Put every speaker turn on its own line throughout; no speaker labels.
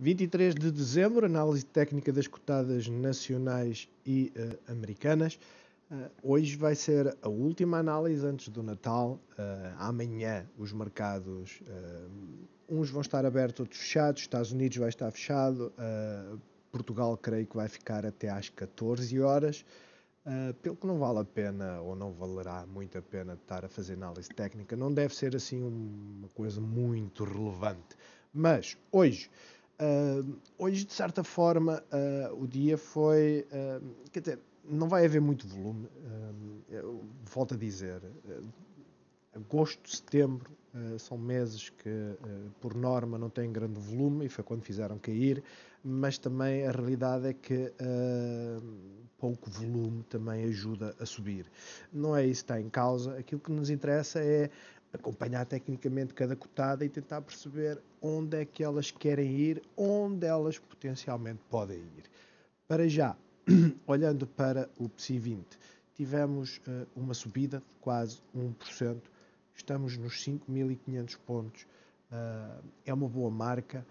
23 de dezembro, análise técnica das cotadas nacionais e uh, americanas. Uh, hoje vai ser a última análise antes do Natal. Uh, amanhã os mercados, uns vão estar abertos, outros fechados. Estados Unidos vai estar fechado. Portugal, creio que vai ficar até às 14 horas. pelo que não vale a pena, ou não valerá muito a pena, estar a fazer análise técnica. Não deve ser assim uma coisa muito relevante. Mas hoje. Uh, hoje, de certa forma, uh, o dia foi. Uh, quer dizer, não vai haver muito volume, eu volto a dizer. agosto, setembro são meses que, por norma, não têm grande volume e foi quando fizeram cair, mas também a realidade é que pouco volume também ajuda a subir. Não é isso que está em causa. Aquilo que nos interessa é acompanhar tecnicamente cada cotada e tentar perceber onde é que elas querem ir, onde elas potencialmente podem ir. Para já, olhando para o PSI 20, tivemos uh, uma subida de quase 1%, estamos nos 5.500 pontos, uh, é uma boa marca.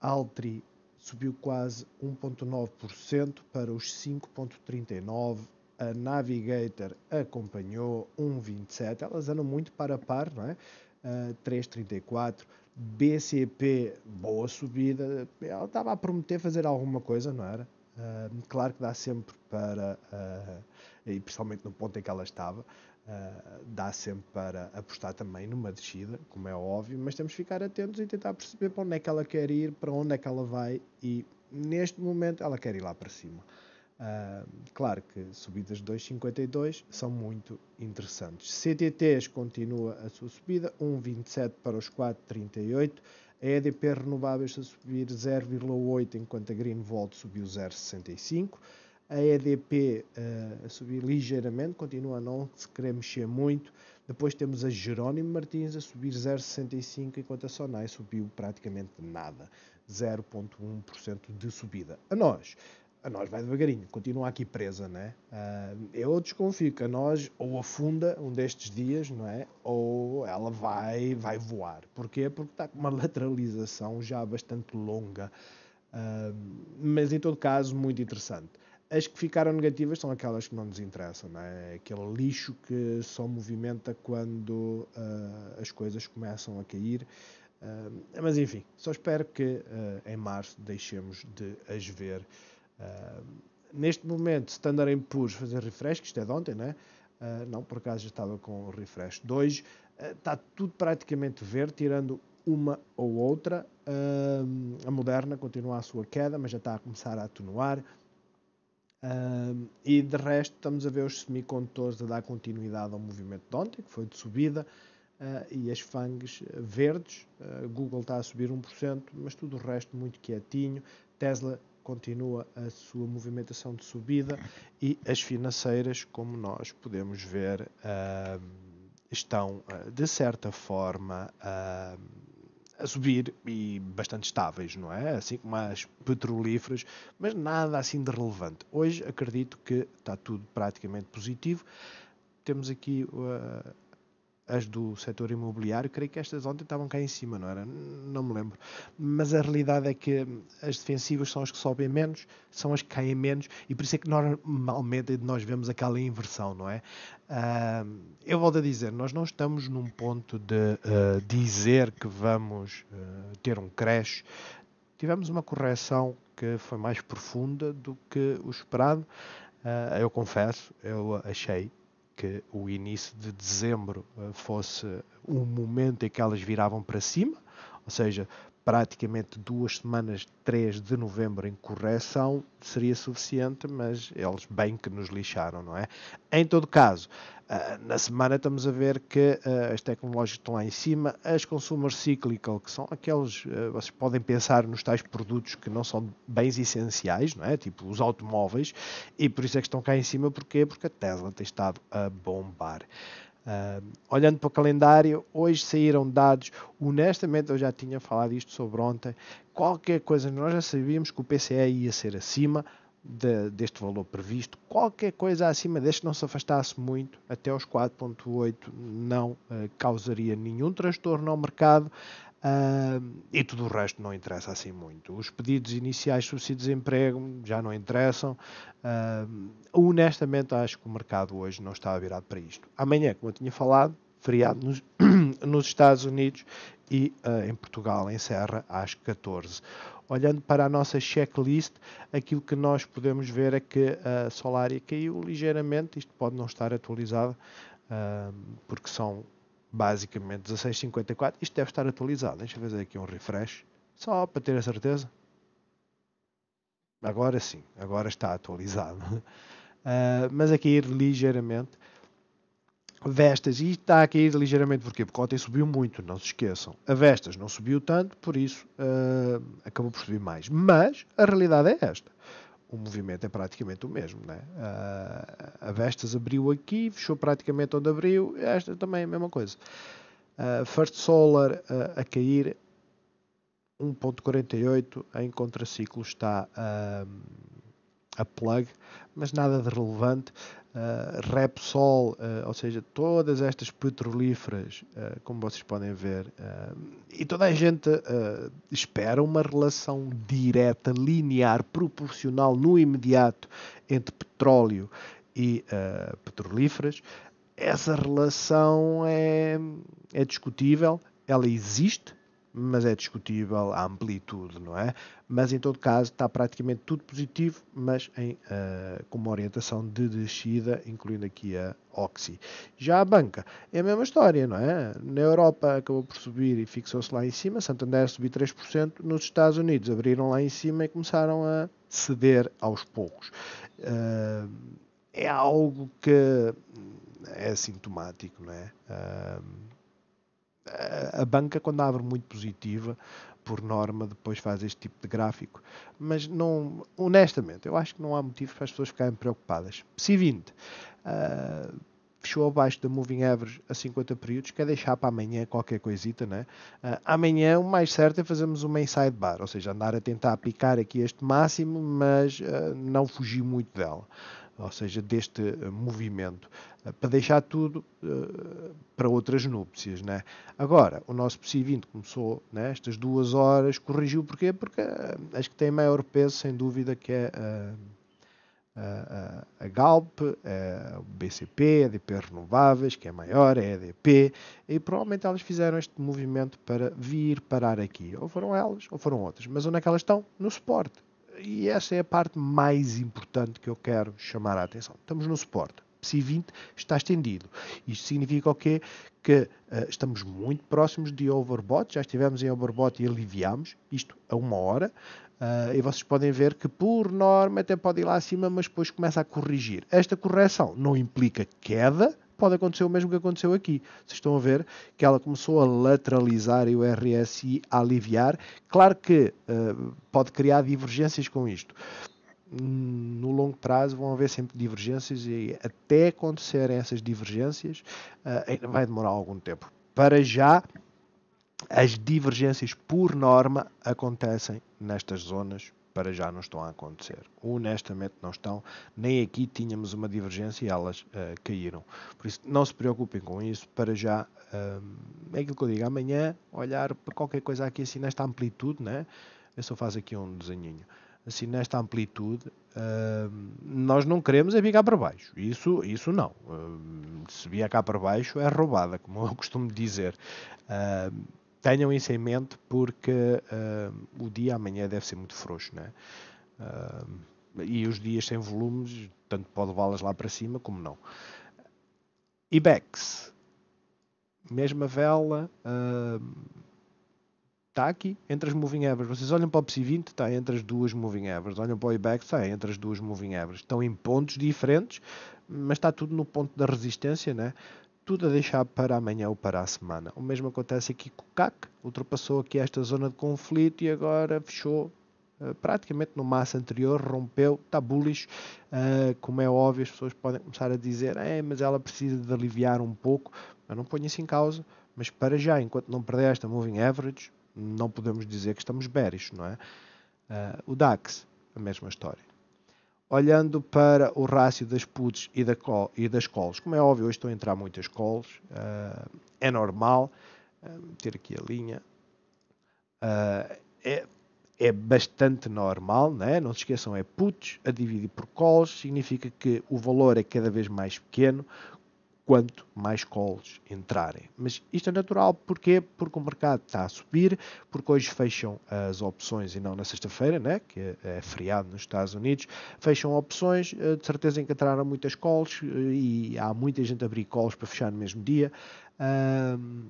Altri subiu quase 1,9% para os 5,39%, a Navigator acompanhou 1,27, elas andam muito para par, não é? Uh, 3,34, BCP, boa subida, ela estava a prometer fazer alguma coisa, não era? Uh, claro que dá sempre para, uh, e principalmente no ponto em que ela estava, ah, dá sempre para apostar também numa descida, como é óbvio, mas temos que ficar atentos e tentar perceber para onde é que ela quer ir, para onde é que ela vai, e neste momento ela quer ir lá para cima. Uh, claro que subidas de 2,52 são muito interessantes. CTTs continua a sua subida, 1,27 para os 4,38. A EDP Renováveis a subir 0,8, enquanto a Greenvolt subiu 0,65. A EDP uh, ah, a subir ligeiramente, continua a não se querer mexer muito. Depois temos a Jerónimo Martins a subir 0,65, enquanto a Sonai subiu praticamente nada, 0,1% de subida. A nós a nós vai devagarinho, continua aqui presa, né Uh, eu desconfio que a nós ou afunda um destes dias, não é? Ou ela vai, vai voar. Porquê? Porque está com uma lateralização já bastante longa, uh, mas em todo caso muito interessante. As que ficaram negativas são aquelas que não nos interessam, não é? Aquele lixo que só movimenta quando uh, as coisas começam a cair. mas enfim, só espero que em março deixemos de as ver Uh, neste momento, Standard Poor's fazer refresh, que isto é de ontem, né? Uh, não, por acaso já estava com o refresh 2. Uh, está tudo praticamente verde, tirando uma ou outra. Uh, a Moderna continua a sua queda, mas já está a começar a atenuar. Uh, e de resto, estamos a ver os semicondutores a dar continuidade ao movimento de ontem, que foi de subida, uh, e as fangs verdes. Ah, Google está a subir 1%, mas tudo o resto muito quietinho. Tesla continua a sua movimentação de subida e as financeiras, como nós podemos ver, estão ah, de certa forma a subir e bastante estáveis, não é? Assim como as petrolíferas, mas nada assim de relevante. Hoje acredito que está tudo praticamente positivo. Temos aqui uh, as do setor imobiliário, creio que estas ontem estavam cá em cima, não era? Não me lembro. Mas a realidade é que hum, as defensivas são as que sobem menos, são as que caem menos, e por isso é que normalmente nós vemos aquela inversão, não é? Uh, eu volto a dizer, nós não estamos num ponto de uh, dizer que vamos uh, ter um crash. Tivemos uma correção que foi mais profunda do que o esperado. Ah, eu confesso, eu achei que o início de dezembro eh, fosse um momento em que elas viravam para cima, ou seja, praticamente duas semanas, 3 de novembro, em correção, seria suficiente, mas eles bem que nos lixaram, não é? Em todo caso, ah, na semana estamos a ver que ah, as tecnologias estão lá em cima, as consumer cyclical, que são aqueles, ah, vocês podem pensar nos tais produtos que não são bens essenciais, não é? Tipo os automóveis, e por isso é que estão cá em cima, porquê? Porque a Tesla tem estado a bombar. Uh, olhando para o calendário, hoje saíram dados. Honestamente, eu já tinha falado isto sobre ontem. Qualquer coisa, nós já sabíamos que o PCE ia ser acima de, deste valor previsto. Qualquer coisa acima deste não se afastasse muito, até os 4,8 não uh, causaria nenhum transtorno ao mercado. Uh, e tudo o resto não interessa assim muito. Os pedidos iniciais de subsídio-desemprego já não interessam. Uh, honestamente, acho que o mercado hoje não está virado para isto. Amanhã, como eu tinha falado, feriado nos, nos Estados Unidos e uh, em Portugal encerra às 14 olhando para a nossa checklist, aquilo que nós podemos ver é que ah, a Solaria caiu ligeiramente, isto pode não estar atualizado, porque são basicamente 16,54. Isto deve estar atualizado. Deixa eu fazer aqui um refresh, só para ter a certeza. Agora sim, agora está atualizado. Uh, mas a cair ligeiramente. Vestas, e está a cair ligeiramente porquê? Porque ontem subiu muito, não se esqueçam. A Vestas não subiu tanto, por isso uh, acabou por subir mais. Mas a realidade é esta o movimento é praticamente o mesmo. Né? Uh, a Vestas abriu aqui, fechou praticamente onde abriu, esta também é a mesma coisa. Uh, First Solar uh, a cair 1.48 em contraciclo está a plug, mas nada de relevante uh, eh, Repsol, uh, eh, ou seja, todas estas petrolíferas, uh, como vocês podem ver, e toda a gente espera uma relação direta, linear, proporcional, no imediato, entre petróleo e petrolíferas. Essa relação é, é discutível, ela existe, mas é discutível a amplitude, não é? Mas em todo caso está praticamente tudo positivo, mas em, uh, com uma orientação de descida, incluindo aqui a Oxy. Já a banca é a mesma história, não é? Na Europa acabou por subir e fixou-se lá em cima, Santander subiu 3%, nos Estados Unidos abriram lá em cima e começaram a ceder aos poucos. Uh, é algo que é sintomático, não é? Uh, a banca, quando abre muito positiva, por norma, depois faz este tipo de gráfico. Mas, não, honestamente, eu acho que não há motivo para as pessoas ficarem preocupadas. Seguinte, uh, ah, fechou abaixo da Moving Average a 50 períodos, quer deixar para amanhã qualquer coisita, né? Uh, amanhã o mais certo é fazermos uma inside bar, ou seja, andar a tentar picar aqui este máximo, mas uh, não fugir muito dela ou seja, deste eh, movimento, eh, para deixar tudo eh, para outras núpcias. Né? Agora, o nosso PSI 20 começou nestas né, duas horas, corrigiu porquê? Porque acho que tem maior peso, sem dúvida, que é a, a, a Galp, é a BCP, a EDP Renováveis, que é maior, é a EDP, e provavelmente elas fizeram este movimento para vir parar aqui. Ou foram elas, ou foram outras. Mas onde é que elas estão? No suporte. E essa é a parte mais importante que eu quero chamar a atenção. Estamos no suporte. PSI 20 está estendido. Isto significa o quê? Que uh, estamos muito próximos de overbought, já estivemos em overbought e aliviámos, isto a uma hora, uh, e vocês podem ver que por norma até pode ir lá acima, mas depois começa a corrigir. Esta correção não implica queda, pode acontecer o mesmo que aconteceu aqui. Vocês estão a ver que ela começou a lateralizar e o RSI a aliviar. Claro que uh, pode criar divergências com isto. No longo prazo vão haver sempre divergências e até acontecerem essas divergências uh, ainda vai demorar algum tempo. Para já, as divergências por norma acontecem nestas zonas para já não estão a acontecer. Honestamente não estão. Nem aqui tínhamos uma divergência e elas uh, caíram. Por isso, não se preocupem com isso. Para já, eh, é aquilo que eu digo. Amanhã, olhar para qualquer coisa aqui assim nesta amplitude, né? Eu só faço aqui um desenhinho. Assim, nesta amplitude, uh, nós não queremos é vir cá para baixo. Isso, isso não. Uh, se vier cá para baixo, é roubada, como eu costumo dizer. Uh, tenham isso em mente porque uh, o dia amanhã deve ser muito frouxo, né? Uh, e os dias sem volumes, tanto pode levá-las lá para cima como não. Ibex, mesma vela, está ah, uh, aqui entre as moving averages. Vocês olham para o PSI 20, está entre as duas moving averages. Olham para o Ibex, está entre as duas moving averages. Estão em pontos diferentes, mas está tudo no ponto da resistência, né? tudo a deixar para amanhã ou para a semana. O mesmo acontece aqui com o CAC, ultrapassou aqui esta zona de conflito e agora fechou eh, praticamente no massa anterior, rompeu, está bullish, eh, como é óbvio as pessoas podem começar a dizer, eh, mas ela precisa de aliviar um pouco, eu não ponho isso em causa, mas para já, enquanto não perder esta moving average, não podemos dizer que estamos bearish, não é? Eh, o DAX, a mesma história olhando para o rácio das puts e, da e, das calls. Como é óbvio, hoje estão a entrar muitas calls, uh, eh, é normal uh, eh, ter aqui a linha. Uh, é, é bastante normal, né? não se esqueçam, é puts a dividir por calls, significa que o valor é cada vez mais pequeno, quanto mais calls entrarem. Mas isto é natural, porquê? Porque o mercado está a subir, porque hoje fecham as opções e não na sexta-feira, né? que é feriado nos Estados Unidos, fecham opções, eh, de certeza encontraram muitas calls eh, e há muita gente a abrir calls para fechar no mesmo dia. Um,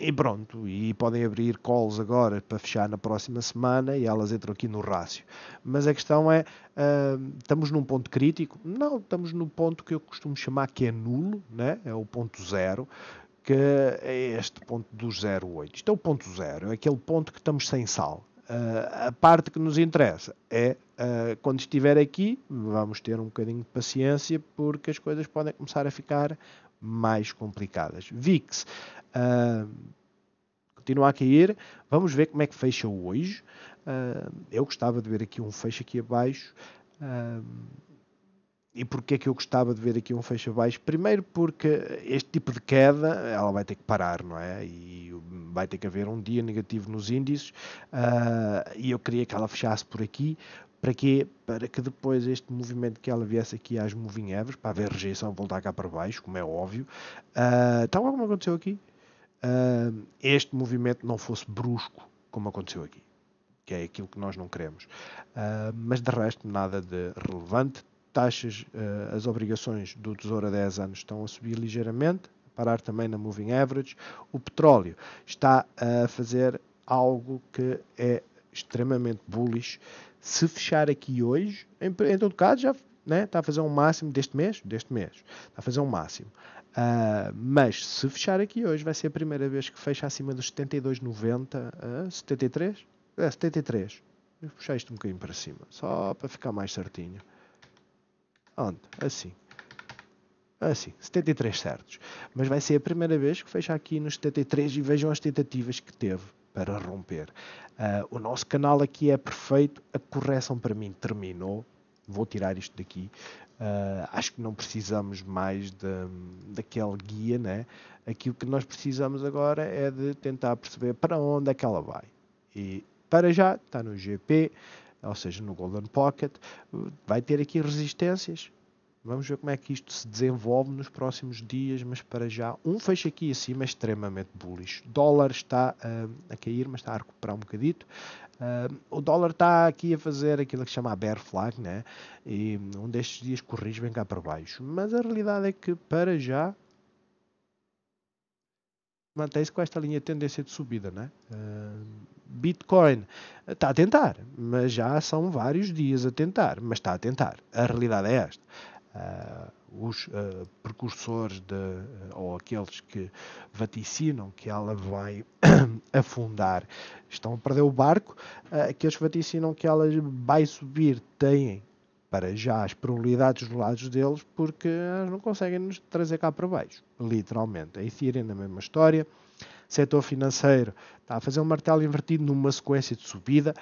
e pronto, e podem abrir calls agora para fechar na próxima semana e elas entram aqui no rácio. Mas a questão é, uh, estamos num ponto crítico? Não, estamos no ponto que eu costumo chamar que é nulo, né? é o ponto zero, que é este ponto do 0,8. Isto é o ponto zero, é aquele ponto que estamos sem sal. Uh, a parte que nos interessa é, uh, quando estiver aqui, vamos ter um bocadinho de paciência, porque as coisas podem começar a ficar mais complicadas. VIX uh, continua a cair, vamos ver como é que fecha hoje. Uh, eu gostava de ver aqui um fecho aqui abaixo. Uh, e porquê é que eu gostava de ver aqui um fecho abaixo? Primeiro porque este tipo de queda, ela vai ter que parar, não é? E vai ter que haver um dia negativo nos índices uh, e eu queria que ela fechasse por aqui para quê? Para que depois este movimento que ela viesse aqui às moving average, para haver rejeição, voltar cá para baixo, como é óbvio, uh, tal como aconteceu aqui, uh, este movimento não fosse brusco, como aconteceu aqui, que é aquilo que nós não queremos. Uh, mas de resto, nada de relevante. Taxas, as obrigações do Tesouro a 10 anos estão a subir ligeiramente, parar também na moving average. O petróleo está a fazer algo que é extremamente bullish se fechar aqui hoje, em, em todo caso, já né, está a fazer um máximo deste mês? Deste mês. Está a fazer um máximo. Uh, mas se fechar aqui hoje, vai ser a primeira vez que fecha acima dos 72,90, uh, 73? É, 73. Vou puxar isto um bocadinho para cima, só para ficar mais certinho. Onde? Assim. Assim, 73 certos. Mas vai ser a primeira vez que fecha aqui nos 73 e vejam as tentativas que teve para romper. Uh, o nosso canal aqui é perfeito, a correção para mim terminou. Vou tirar isto daqui. Uh, acho que não precisamos mais de, daquele guia, né? Aqui o que nós precisamos agora é de tentar perceber para onde é que ela vai. E para já está no GP, ou seja, no Golden Pocket, vai ter aqui resistências Vamos ver como é que isto se desenvolve nos próximos dias, mas para já um fecho aqui acima extremamente bullish. O dólar está uh, a cair, mas está a recuperar um bocadito. Uh, o dólar está aqui a fazer aquilo que se chama a bear flag, né? e um destes dias corrige bem cá para baixo. Mas a realidade é que para já mantém-se com esta linha de tendência de subida, né? Uh, Bitcoin está a tentar, mas já são vários dias a tentar, mas está a tentar. A realidade é esta. Ah, os ah, precursores de, ah, ou aqueles que vaticinam que ela vai afundar estão a perder o barco, aqueles que vaticinam que ela vai subir têm para já as probabilidades dos lados deles porque não conseguem nos trazer cá para baixo, literalmente. A é Ethereum na mesma história, setor financeiro está a fazer um martelo invertido numa sequência de subida,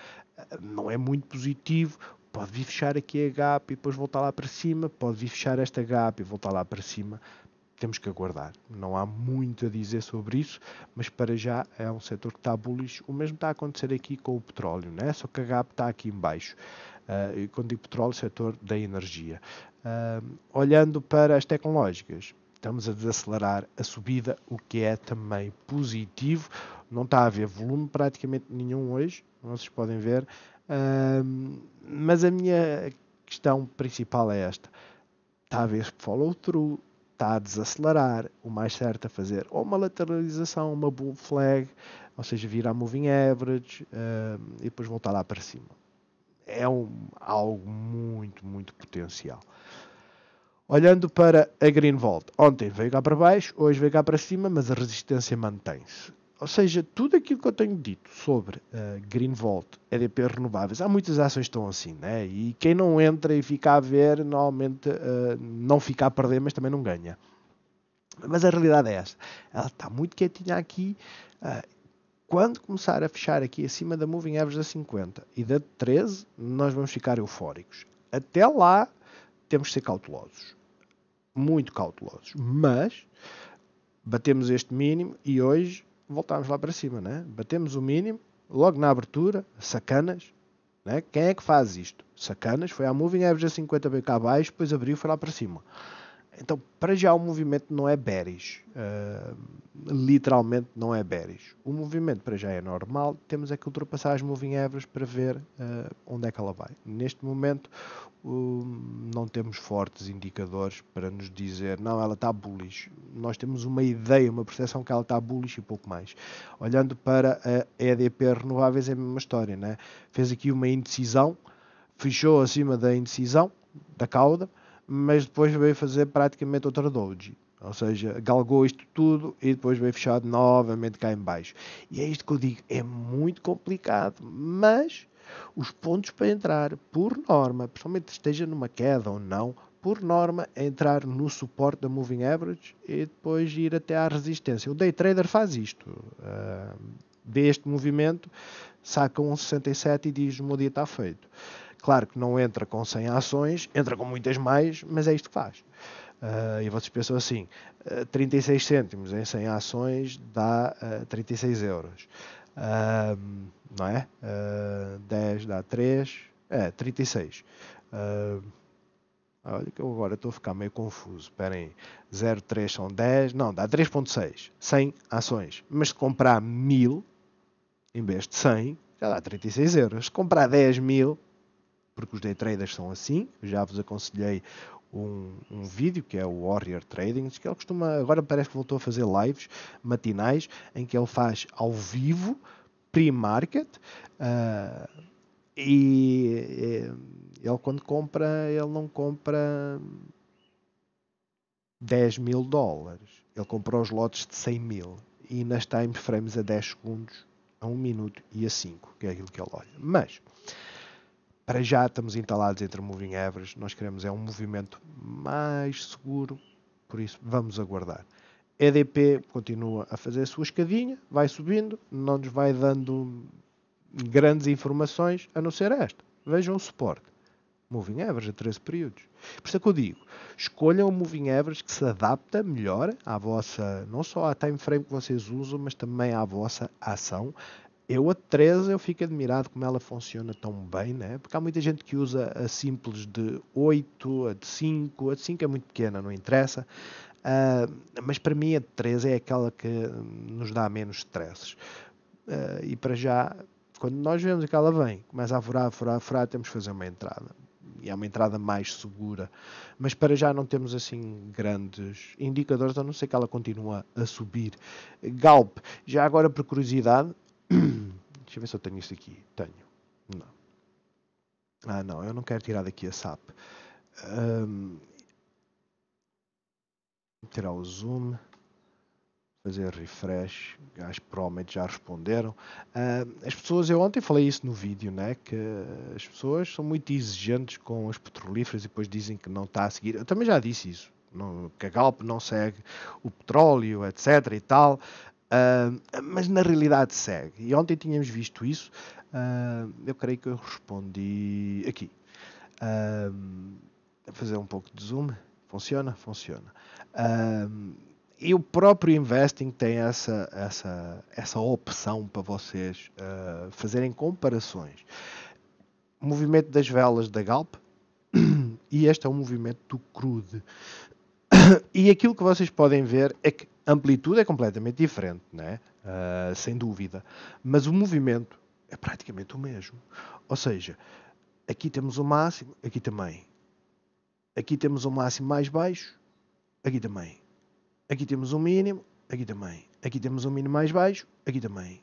não é muito positivo, Pode vir fechar aqui a gap e depois voltar lá para cima, pode vir fechar esta gap e voltar lá para cima. Temos que aguardar. Não há muito a dizer sobre isso, mas para já é um setor que está bullish. O mesmo está a acontecer aqui com o petróleo, né? só que a gap está aqui embaixo. Uh, ah, e quando digo petróleo, setor da energia. Uh, olhando para as tecnológicas, estamos a desacelerar a subida, o que é também positivo. Não está a haver volume praticamente nenhum hoje, como vocês podem ver mas a minha questão principal é esta. Está a ver follow through, está a desacelerar, o mais certo a fazer ou uma lateralização, uma bull flag, ou seja, virar moving average uh, e depois voltar lá para cima. É um, algo muito, muito potencial. Olhando para a Green Vault, ontem veio cá para baixo, hoje veio cá para cima, mas a resistência mantém-se. Ou seja, tudo aquilo que eu tenho dito sobre uh, eh, Vault, EDP renováveis, há muitas ações que estão assim, né? e quem não entra e fica a ver, normalmente uh, não fica a perder, mas também não ganha. Mas a realidade é essa ela está muito quietinha aqui. Uh, quando começar a fechar aqui acima da Moving Average da 50 e da 13, nós vamos ficar eufóricos. Até lá, temos de ser cautelosos. Muito cautelosos. Mas batemos este mínimo e hoje voltámos lá para cima, né? Batemos o mínimo, logo na abertura, sacanas, né? Quem é que faz isto? Sacanas, foi à Moving Average a 50 BK abaixo, depois abriu e foi lá para cima. Então, para já, o movimento não é bearish. Uh, literalmente, não é bearish. O movimento para já é normal. Temos é que ultrapassar as moving averages para ver uh, onde é que ela vai. Neste momento, uh, não temos fortes indicadores para nos dizer não, ela está bullish. Nós temos uma ideia, uma percepção que ela está bullish e pouco mais. Olhando para a EDP Renováveis, é a mesma história. Né? Fez aqui uma indecisão, fechou acima da indecisão, da cauda mas depois veio fazer praticamente outra doji. Ou seja, galgou isto tudo e depois veio fechado novamente cá em baixo. E é isto que eu digo, é muito complicado, mas os pontos para entrar, por norma, principalmente esteja numa queda ou não, por norma, é entrar no suporte da Moving Average e depois ir até à resistência. O day trader faz isto. Uh, ah, deste movimento, saca um 67 e diz o meu dia está feito. Claro que não entra com 100 ações, entra com muitas mais, mas é isto que faz. Uh, e vocês pensam assim: uh, ah, 36 cêntimos em 100 ações dá uh, ah, 36 euros. não é? 10 dá 3, é 36. olha que eu agora estou a ficar meio confuso. Esperem aí. 03 são 10, não, dá 3,6. 100 ações. Mas se comprar 1000 em vez de 100, já dá 36 euros. Se comprar 10 mil, porque os day traders são assim. Já vos aconselhei um, um, vídeo que é o Warrior Trading, que ele costuma, agora parece que voltou a fazer lives matinais, em que ele faz ao vivo, pre-market, uh, e, e ele quando compra, ele não compra 10 mil dólares, ele comprou os lotes de 100 mil, e nas time frames a 10 segundos, a 1 minuto e a 5, que é aquilo que ele olha. Mas, para já estamos instalados entre moving average, nós queremos é um movimento mais seguro, por isso vamos aguardar. EDP continua a fazer a sua escadinha, vai subindo, não nos vai dando grandes informações, a não ser esta. Vejam o suporte. Moving average a 13 períodos. Por isso é que eu digo, escolham o moving average que se adapta melhor à vossa, não só à time frame que vocês usam, mas também à vossa ação, eu, a 13 eu fico admirado como ela funciona tão bem, né? Porque há muita gente que usa a simples de 8, a de 5, a de 5 é muito pequena, não interessa. Uh, mas para mim a de 3 é aquela que nos dá menos stresses. Uh, e para já, quando nós vemos que ela vem, começa a furar, furar, furar, temos que fazer uma entrada. E é uma entrada mais segura. Mas para já não temos assim grandes indicadores, a não ser que ela continue a subir. Galp, já agora por curiosidade, Deixa eu ver se eu tenho isto aqui. Tenho. Não. Ah, não, eu não quero tirar daqui a SAP. Um, tirar o zoom. Fazer refresh. Acho que provavelmente já responderam. as pessoas, eu ontem falei isso no vídeo, né? Que as pessoas são muito exigentes com as petrolíferas e depois dizem que não está a seguir. Eu também já disse isso. Não, que a Galp não segue o petróleo, etc. e tal. Uh, mas na realidade segue. E ontem tínhamos visto isso. Uh, eu creio que eu respondi aqui. Uh, fazer um pouco de zoom. Funciona? Funciona. e o próprio investing tem essa, essa, essa opção para vocês fazerem comparações. O movimento das velas da Galp e este é o movimento do crude. E aquilo que vocês podem ver é que a amplitude é completamente diferente, né? Uh, sem dúvida, mas o movimento é praticamente o mesmo. Ou seja, aqui temos o máximo, aqui também. Aqui temos o máximo mais baixo, aqui também. Aqui temos o mínimo, aqui também. Aqui temos o mínimo mais baixo, aqui também.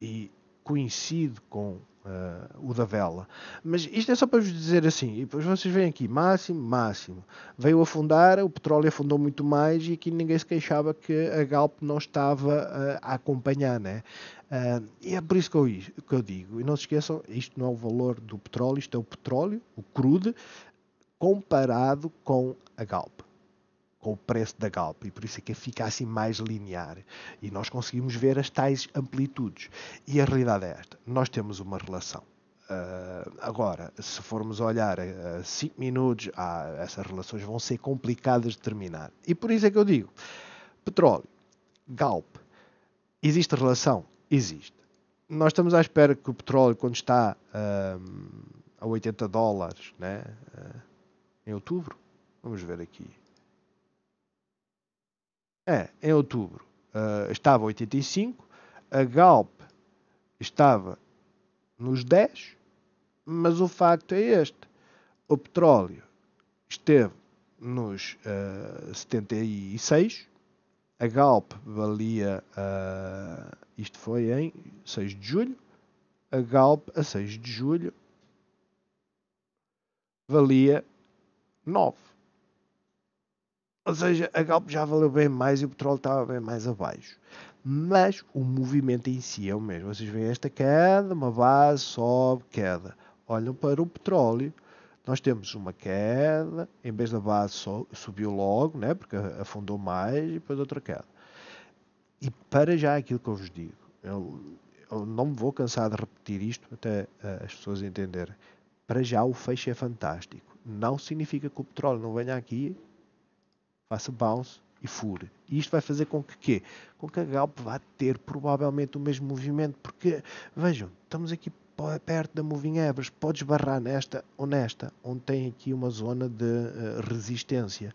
E coincide com uh, o da vela. Mas isto é só para vos dizer assim, e depois vocês veem aqui, máximo, máximo. Veio afundar, o petróleo afundou muito mais e aqui ninguém se queixava que a Galp não estava uh, a acompanhar, né? Uh, e é por isso que eu, que eu digo, e não se esqueçam, isto não é o valor do petróleo, isto é o petróleo, o crude, comparado com a Galp com o preço da Galp e por isso é que fica assim mais linear e nós conseguimos ver as tais amplitudes e a realidade é esta, nós temos uma relação Uh, agora, se formos olhar a uh, 5 minutos, ah, essas relações vão ser complicadas de terminar. E por isso é que eu digo: petróleo, Galp, existe relação? Existe. Nós estamos à espera que o petróleo, quando está uh, a 80 dólares né, ah, em outubro, vamos ver aqui, é, em outubro uh, estava 85, a Galp estava nos 10, mas o facto é este: o petróleo esteve nos uh, ah, 76, a Galp valia, uh, isto foi em 6 de julho, a Galp a 6 de julho valia 9. Ou seja, a Galp já valeu bem mais e o petróleo estava bem mais abaixo. Mas o movimento em si é o mesmo. Vocês veem esta queda, uma base, sobe, queda. Olham para o petróleo, nós temos uma queda, em vez da base subiu logo, né, porque afundou mais, e depois outra queda. E para já aquilo que eu vos digo, eu, eu não me vou cansar de repetir isto até uh, as pessoas entenderem. Para já o fecho é fantástico. Não significa que o petróleo não venha aqui faça bounce e fure. E isto vai fazer com que quê? Com que a Galp vá ter provavelmente o mesmo movimento, porque vejam, estamos aqui perto da Moving Average, podes barrar nesta ou nesta, onde tem aqui uma zona de uh, resistência.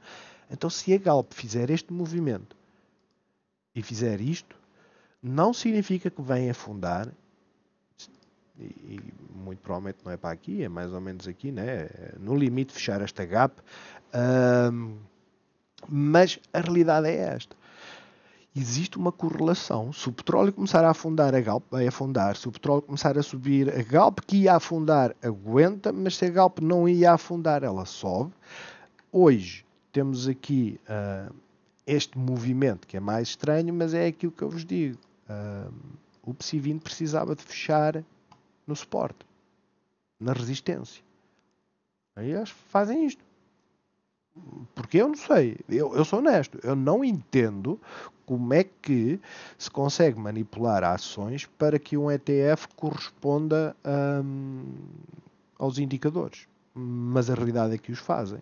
Então se a Galp fizer este movimento e fizer isto, não significa que venha afundar e, muito provavelmente não é para aqui, é mais ou menos aqui, né? É no limite fechar esta gap. Mas a realidade é esta. Existe uma correlação. Se o petróleo começar a afundar, a Galp vai afundar. Se o petróleo começar a subir, a Galp que ia afundar aguenta, mas se a Galp não ia afundar, ela sobe. Hoje temos aqui uh, este movimento que é mais estranho, mas é aquilo que eu vos digo. Uh, o PSI 20 precisava de fechar no suporte, na resistência. Aí eles fazem isto. Porque eu não sei, eu, eu sou honesto, eu não entendo como é que se consegue manipular ações para que um ETF corresponda hum, aos indicadores. Mas a realidade é que os fazem.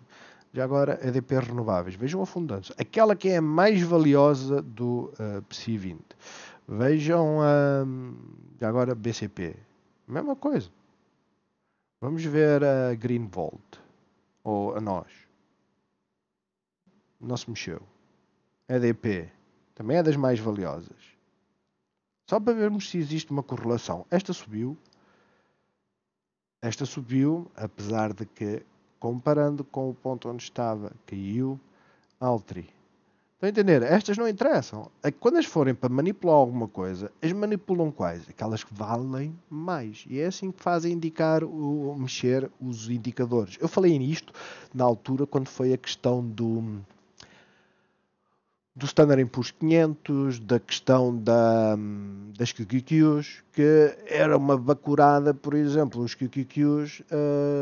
Já agora, EDP renováveis. Vejam a fundança. Aquela que é a mais valiosa do uh, PSI 20. Vejam a. Uh, já agora, BCP. Mesma coisa. Vamos ver a Greenvolt. Ou a nós não se mexeu. ADP também é das mais valiosas. Só para vermos se existe uma correlação. Esta subiu. Esta subiu, apesar de que, comparando com o ponto onde estava, caiu. Altri. Estão a entender? Estas não interessam. É quando as forem para manipular alguma coisa, as manipulam quais? Aquelas que valem mais. E é assim que fazem indicar o mexer os indicadores. Eu falei nisto na altura quando foi a questão do do Standard Poor's 500, da questão da, das QQQs, que era uma bacurada, por exemplo, os QQQs,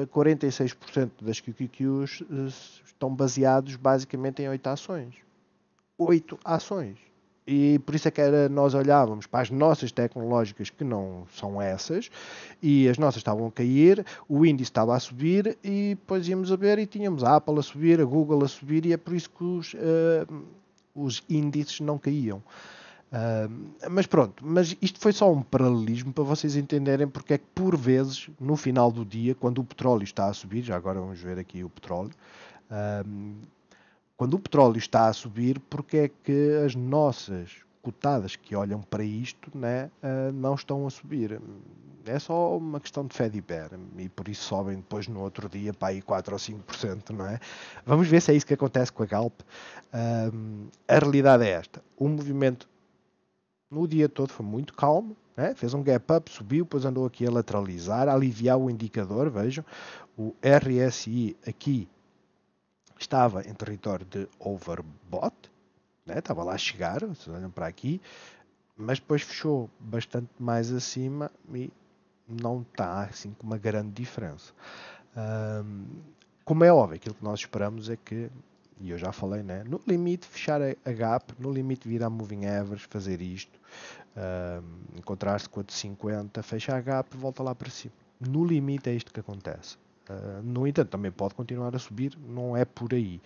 uh, 46% das QQQs uh, eh, estão baseados basicamente em oito ações. Oito ações. E por isso é que era, nós olhávamos para as nossas tecnológicas, que não são essas, e as nossas estavam a cair, o índice estava a subir, e depois íamos a ver e tínhamos a Apple a subir, a Google a subir, e é por isso que os... Uh, os índices não caíam. Uh, mas pronto, mas isto foi só um paralelismo para vocês entenderem porque é que por vezes no final do dia, quando o petróleo está a subir, já agora vamos ver aqui o petróleo, uh, quando o petróleo está a subir, porque é que as nossas cotadas que olham para isto né, eh, não estão a subir. É só uma questão de fé de hiper e por isso sobem depois no outro dia para aí 4 ou 5%, não é? Vamos ver se é isso que acontece com a Galp. Um, a realidade é esta: o movimento no dia todo foi muito calmo, né? fez um gap up, subiu, depois andou aqui a lateralizar, a aliviar o indicador, vejam, o RSI aqui estava em território de overbought, né? estava lá a chegar, olham para aqui, mas depois fechou bastante mais acima e não está assim com uma grande diferença. Um, como é óbvio, aquilo que nós esperamos é que, e eu já falei, né? no limite fechar a, a gap, no limite vir a moving average, fazer isto, um, encontrar-se com a de 50, fechar a gap, e volta lá para cima. No limite é isto que acontece. Uh, no entanto, também pode continuar a subir, não é por aí.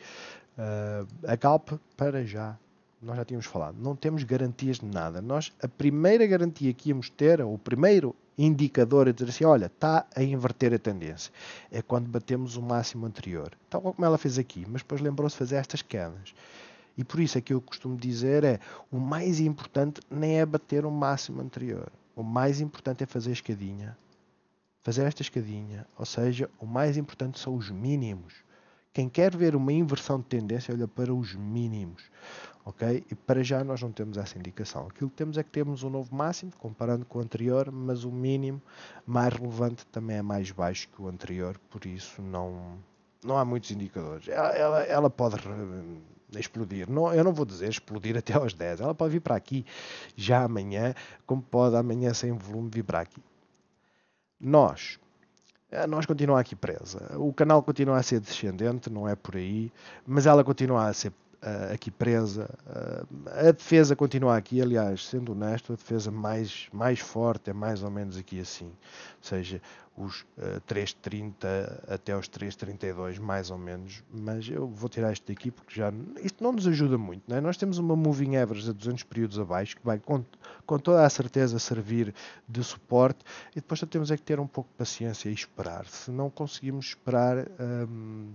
Uh, a Galp, para já, nós já tínhamos falado, não temos garantias de nada. Nós, a primeira garantia que íamos ter, ou o primeiro indicador a dizer assim, olha, está a inverter a tendência, é quando batemos o máximo anterior. Tal como ela fez aqui, mas depois lembrou-se de fazer estas quedas. E por isso é que eu costumo dizer é, o mais importante nem é bater o máximo anterior. O mais importante é fazer a escadinha. Fazer esta escadinha, ou seja, o mais importante são os mínimos quem quer ver uma inversão de tendência olha para os mínimos. ok? E para já nós não temos essa indicação. Aquilo que temos é que temos um novo máximo, comparando com o anterior, mas o mínimo mais relevante também é mais baixo que o anterior, por isso não, não há muitos indicadores. Ela, ela, ela pode explodir, não, eu não vou dizer explodir até aos 10, ela pode vir para aqui já amanhã, como pode amanhã sem volume vir para aqui. Nós eh, nós continua aqui presa. O canal continua a ser descendente, não é por aí, mas ela continua a ser uh, aqui presa. Uh, a defesa continua aqui, aliás, sendo honesto, a defesa mais, mais forte é mais ou menos aqui assim. Ou seja, os uh, eh, 3,30 até os 3,32, mais ou menos. Mas eu vou tirar isto daqui porque já isto não nos ajuda muito. é Nós temos uma moving average a 200 períodos abaixo que vai com, com toda a certeza servir de suporte e depois só temos é que ter um pouco de paciência e esperar. Se não conseguimos esperar. Um,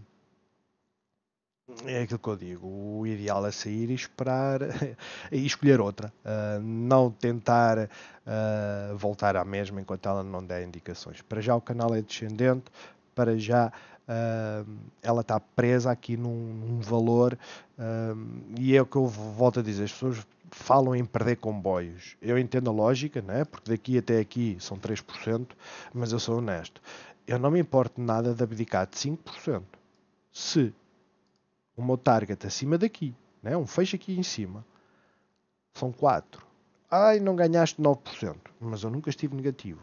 é aquilo que eu digo, o ideal é sair e esperar e escolher outra, uh, não tentar uh, voltar à mesma enquanto ela não der indicações. Para já o canal é descendente, para já uh, ela está presa aqui num, num valor e é o que eu volto a dizer, as pessoas falam em perder comboios. Eu entendo a lógica, né? porque daqui até aqui são 3%, mas eu sou honesto. Eu não me importo nada de abdicar de 5%. Se uma target acima daqui, né? um fecho aqui em cima. São 4. Ai, não ganhaste 9%. Mas eu nunca estive negativo.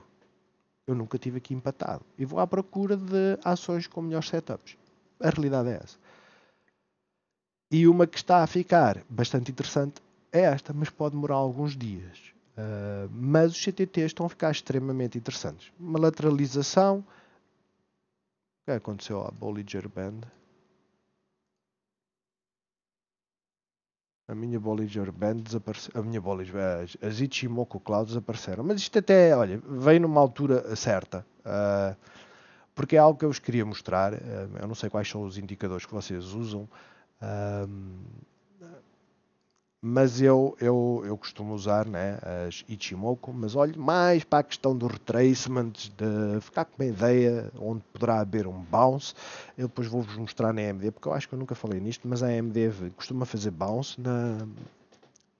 Eu nunca estive aqui empatado. E vou à procura de ações com melhores setups. A realidade é essa. E uma que está a ficar bastante interessante é esta, mas pode demorar alguns dias. Uh, mas os CTTs estão a ficar extremamente interessantes. Uma lateralização. O que aconteceu à Bollinger Band? A minha Bollinger Band desapareceu. A minha Bollinger as, as Ichimoku Cloud desapareceram. Mas isto até, olha, vem numa altura certa. Uh, porque é algo que eu vos queria mostrar. Uh, eu não sei quais são os indicadores que vocês usam. Uh, mas eu, eu, eu costumo usar né, as Ichimoku, mas olho mais para a questão do retracement, de ficar com uma ideia onde poderá haver um bounce. Eu depois vou-vos mostrar na AMD, porque eu acho que eu nunca falei nisto, mas a AMD costuma fazer bounce na,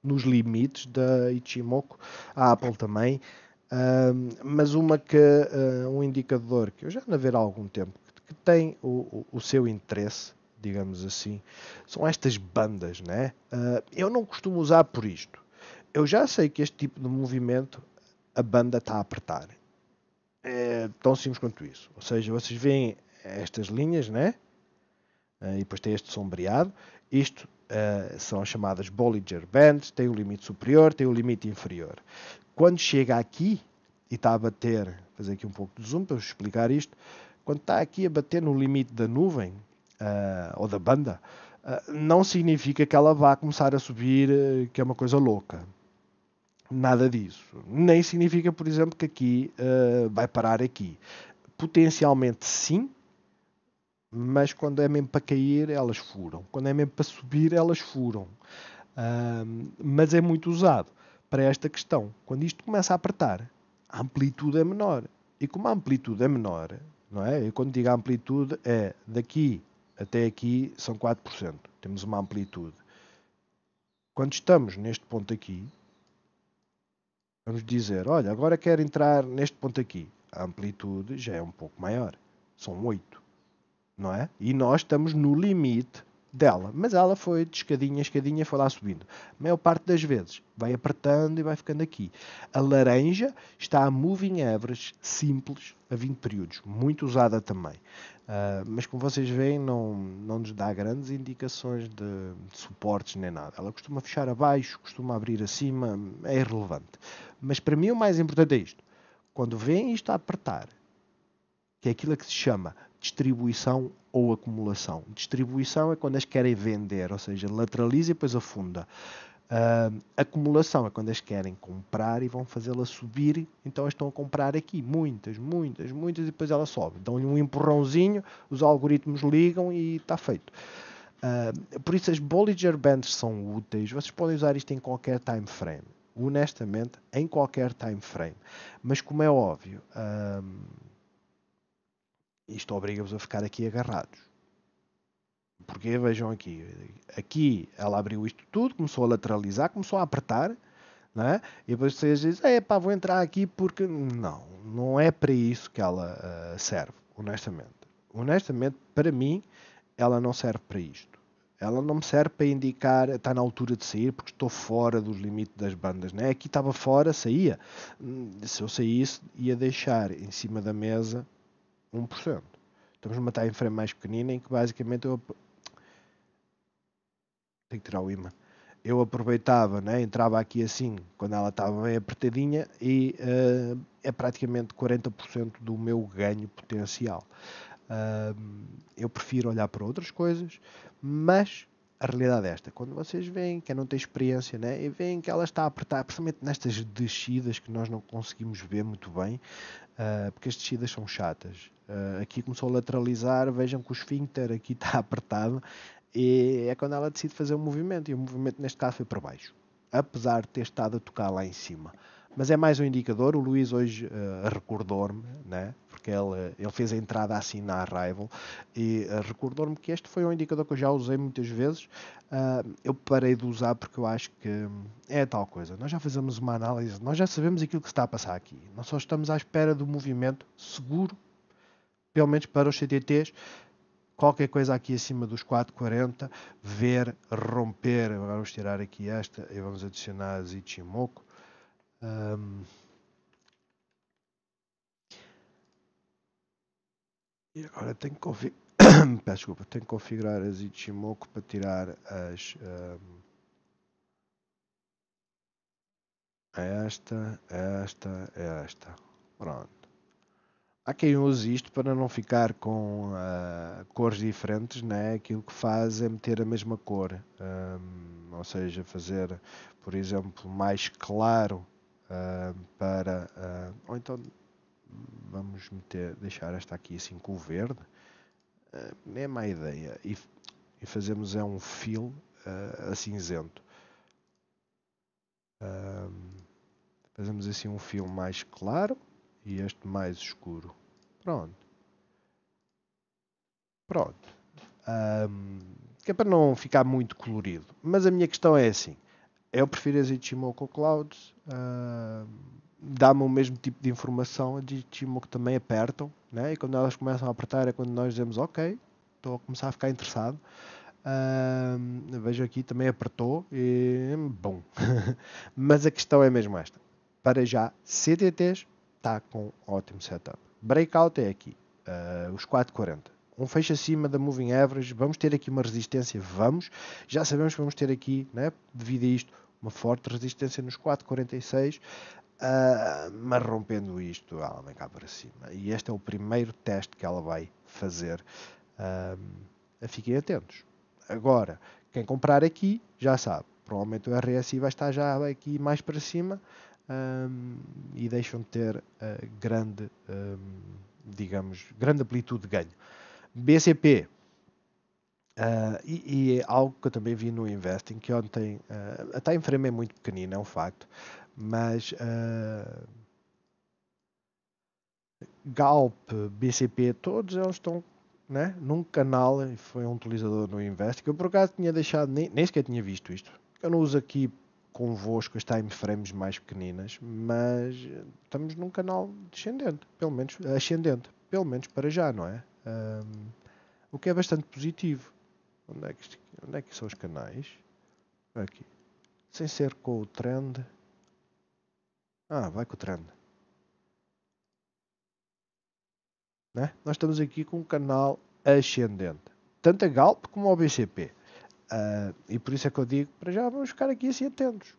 nos limites da Ichimoku, a Apple também. mas uma que ah, um indicador que eu já ando a ver há algum tempo que tem o, o, o seu interesse digamos assim, são estas bandas, né? Uh, eu não costumo usar por isto. Eu já sei que este tipo de movimento a banda está a apertar. É tão simples quanto isso. Ou seja, vocês veem estas linhas, né? Uh, e depois tem este sombreado. Isto uh, são as chamadas Bollinger Bands. Tem o limite superior, tem o limite inferior. Quando chega aqui e está a bater, fazer aqui um pouco de zoom para vos explicar isto. Quando está aqui a bater no limite da nuvem, uh, ou da banda, uh, não significa que ela vá começar a subir, eh, que é uma coisa louca. Nada disso. Nem significa, por exemplo, que aqui vai parar aqui. Potencialmente sim, mas quando é mesmo para cair, elas furam. Quando é mesmo para subir, elas furam. Uh, mas é muito usado para esta questão. Quando isto começa a apertar, a amplitude é menor. E como a amplitude é menor, não é? E quando digo amplitude, é daqui até aqui são 4%. Temos uma amplitude. Quando estamos neste ponto aqui, vamos dizer, olha, agora quero entrar neste ponto aqui. A amplitude já é um pouco maior. São 8. Não é? E nós estamos no limite dela. Mas ela foi de escadinha, escadinha, foi lá subindo. A maior parte das vezes vai apertando e vai ficando aqui. A laranja está a moving average simples a 20 períodos, muito usada também. Uh, mas como vocês veem, não, não nos dá grandes indicações de, de suportes nem nada. Ela costuma fechar abaixo, costuma abrir acima, é irrelevante. Mas para mim o mais importante é isto. Quando vem isto a apertar, que é aquilo que se chama distribuição ou acumulação. Distribuição é quando as querem vender, ou seja, lateraliza e depois afunda. Uh, acumulação é quando as querem comprar e vão fazê-la subir, então estão a comprar aqui muitas, muitas, muitas e depois ela sobe. Dão-lhe um empurrãozinho, os algoritmos ligam e está feito. Uh, por isso as Bollinger Bands são úteis, vocês podem usar isto em qualquer time frame, honestamente, em qualquer time frame. Mas como é óbvio, uh, isto obriga-vos a ficar aqui agarrados. Porque vejam aqui, aqui ela abriu isto tudo, começou a lateralizar, começou a apertar, é? E depois vocês dizem, é pá, vou entrar aqui porque. Não, não é para isso que ela uh, serve, honestamente. Honestamente, para mim, ela não serve para isto. Ela não me serve para indicar, está na altura de sair, porque estou fora dos limites das bandas, né? Aqui estava fora, saía. Se eu saísse, ia deixar em cima da mesa 1%. Estamos numa time frame mais pequenina em que basicamente eu. Tenho que tirar o imã. Eu aproveitava, né? entrava aqui assim, quando ela estava bem apertadinha, e uh, é praticamente 40% do meu ganho potencial. Uh, eu prefiro olhar para outras coisas, mas a realidade é esta. Quando vocês veem que não tem experiência né, e veem que ela está a apertar, principalmente nestas descidas que nós não conseguimos ver muito bem, ah, porque as descidas são chatas. Uh, aqui começou a lateralizar, vejam que o esfíncter aqui está apertado e é quando ela decide fazer o um movimento e o movimento neste caso foi para baixo, apesar de ter estado a tocar lá em cima mas é mais um indicador. O Luís hoje uh, recordou-me, né? porque ele, eh, ele fez a entrada assim na Arrival, e uh, recordou-me que este foi um indicador que eu já usei muitas vezes. Uh, eu parei de usar porque eu acho que hum, é tal coisa. Nós já fazemos uma análise, nós já sabemos aquilo que está a passar aqui. Nós só estamos à espera do movimento seguro, pelo menos para os CTTs, qualquer coisa aqui acima dos 4,40, ver romper, Agora vamos tirar aqui esta e vamos adicionar Zichimoku, um, e agora tenho que Peço desculpa, tenho que configurar as Ichimoku para tirar as. Um, é esta, é esta, é esta. Pronto. Há quem use isto para não ficar com uh, cores diferentes, né? aquilo que faz é meter a mesma cor, um, ou seja, fazer, por exemplo, mais claro ah, para. Uh, ou então vamos meter, deixar esta aqui assim com o verde. Uh, é má ideia. E, e fazemos é um fill acinzento cinzento. fazemos assim um fill mais claro e este mais escuro. Pronto. Pronto. Um, que é para não ficar muito colorido. Mas a minha questão é assim: eu prefiro as Ichimoku Clouds. uh, dá-me o mesmo tipo de informação, a Ichimoku também apertam, né? e quando elas começam a apertar é quando nós dizemos ok, estou a começar a ficar interessado. Uh, vejo aqui também apertou e bom, mas a questão é mesmo esta. Para já, CTTs está com ótimo setup. Breakout é aqui, uh, os 440 um fecho acima da moving average, vamos ter aqui uma resistência, vamos, já sabemos que vamos ter aqui, né, devido a isto, uma forte resistência nos 4,46, uh, ah, mas rompendo isto, ela vem cá para cima. E este é o primeiro teste que ela vai fazer. Uh, fiquem atentos. Agora, quem comprar aqui, já sabe, provavelmente o RSI vai estar já aqui mais para cima um, ah, e deixam de ter uh, grande, um, digamos, grande amplitude de ganho. BCP. Uh, eh, e, e, é algo que eu também vi no Investing, que ontem, uh, a time frame é muito pequenina, é um facto, mas uh, Galp, BCP, todos eles estão né, num canal, foi um utilizador no Investing, que eu por acaso tinha deixado, nem, nem sequer tinha visto isto. Eu não uso aqui convosco as time frames mais pequeninas, mas estamos num canal descendente, pelo menos ascendente, pelo menos para já, não é? Um, o que é bastante positivo. Onde é, que isto, onde é que são os canais? Aqui. Sem ser com o trend. Ah, vai com o trend. Né? Nós estamos aqui com um canal ascendente. Tanto a Galp como ao BCP. Uh, ah, e por isso é que eu digo, para já vamos ficar aqui assim atentos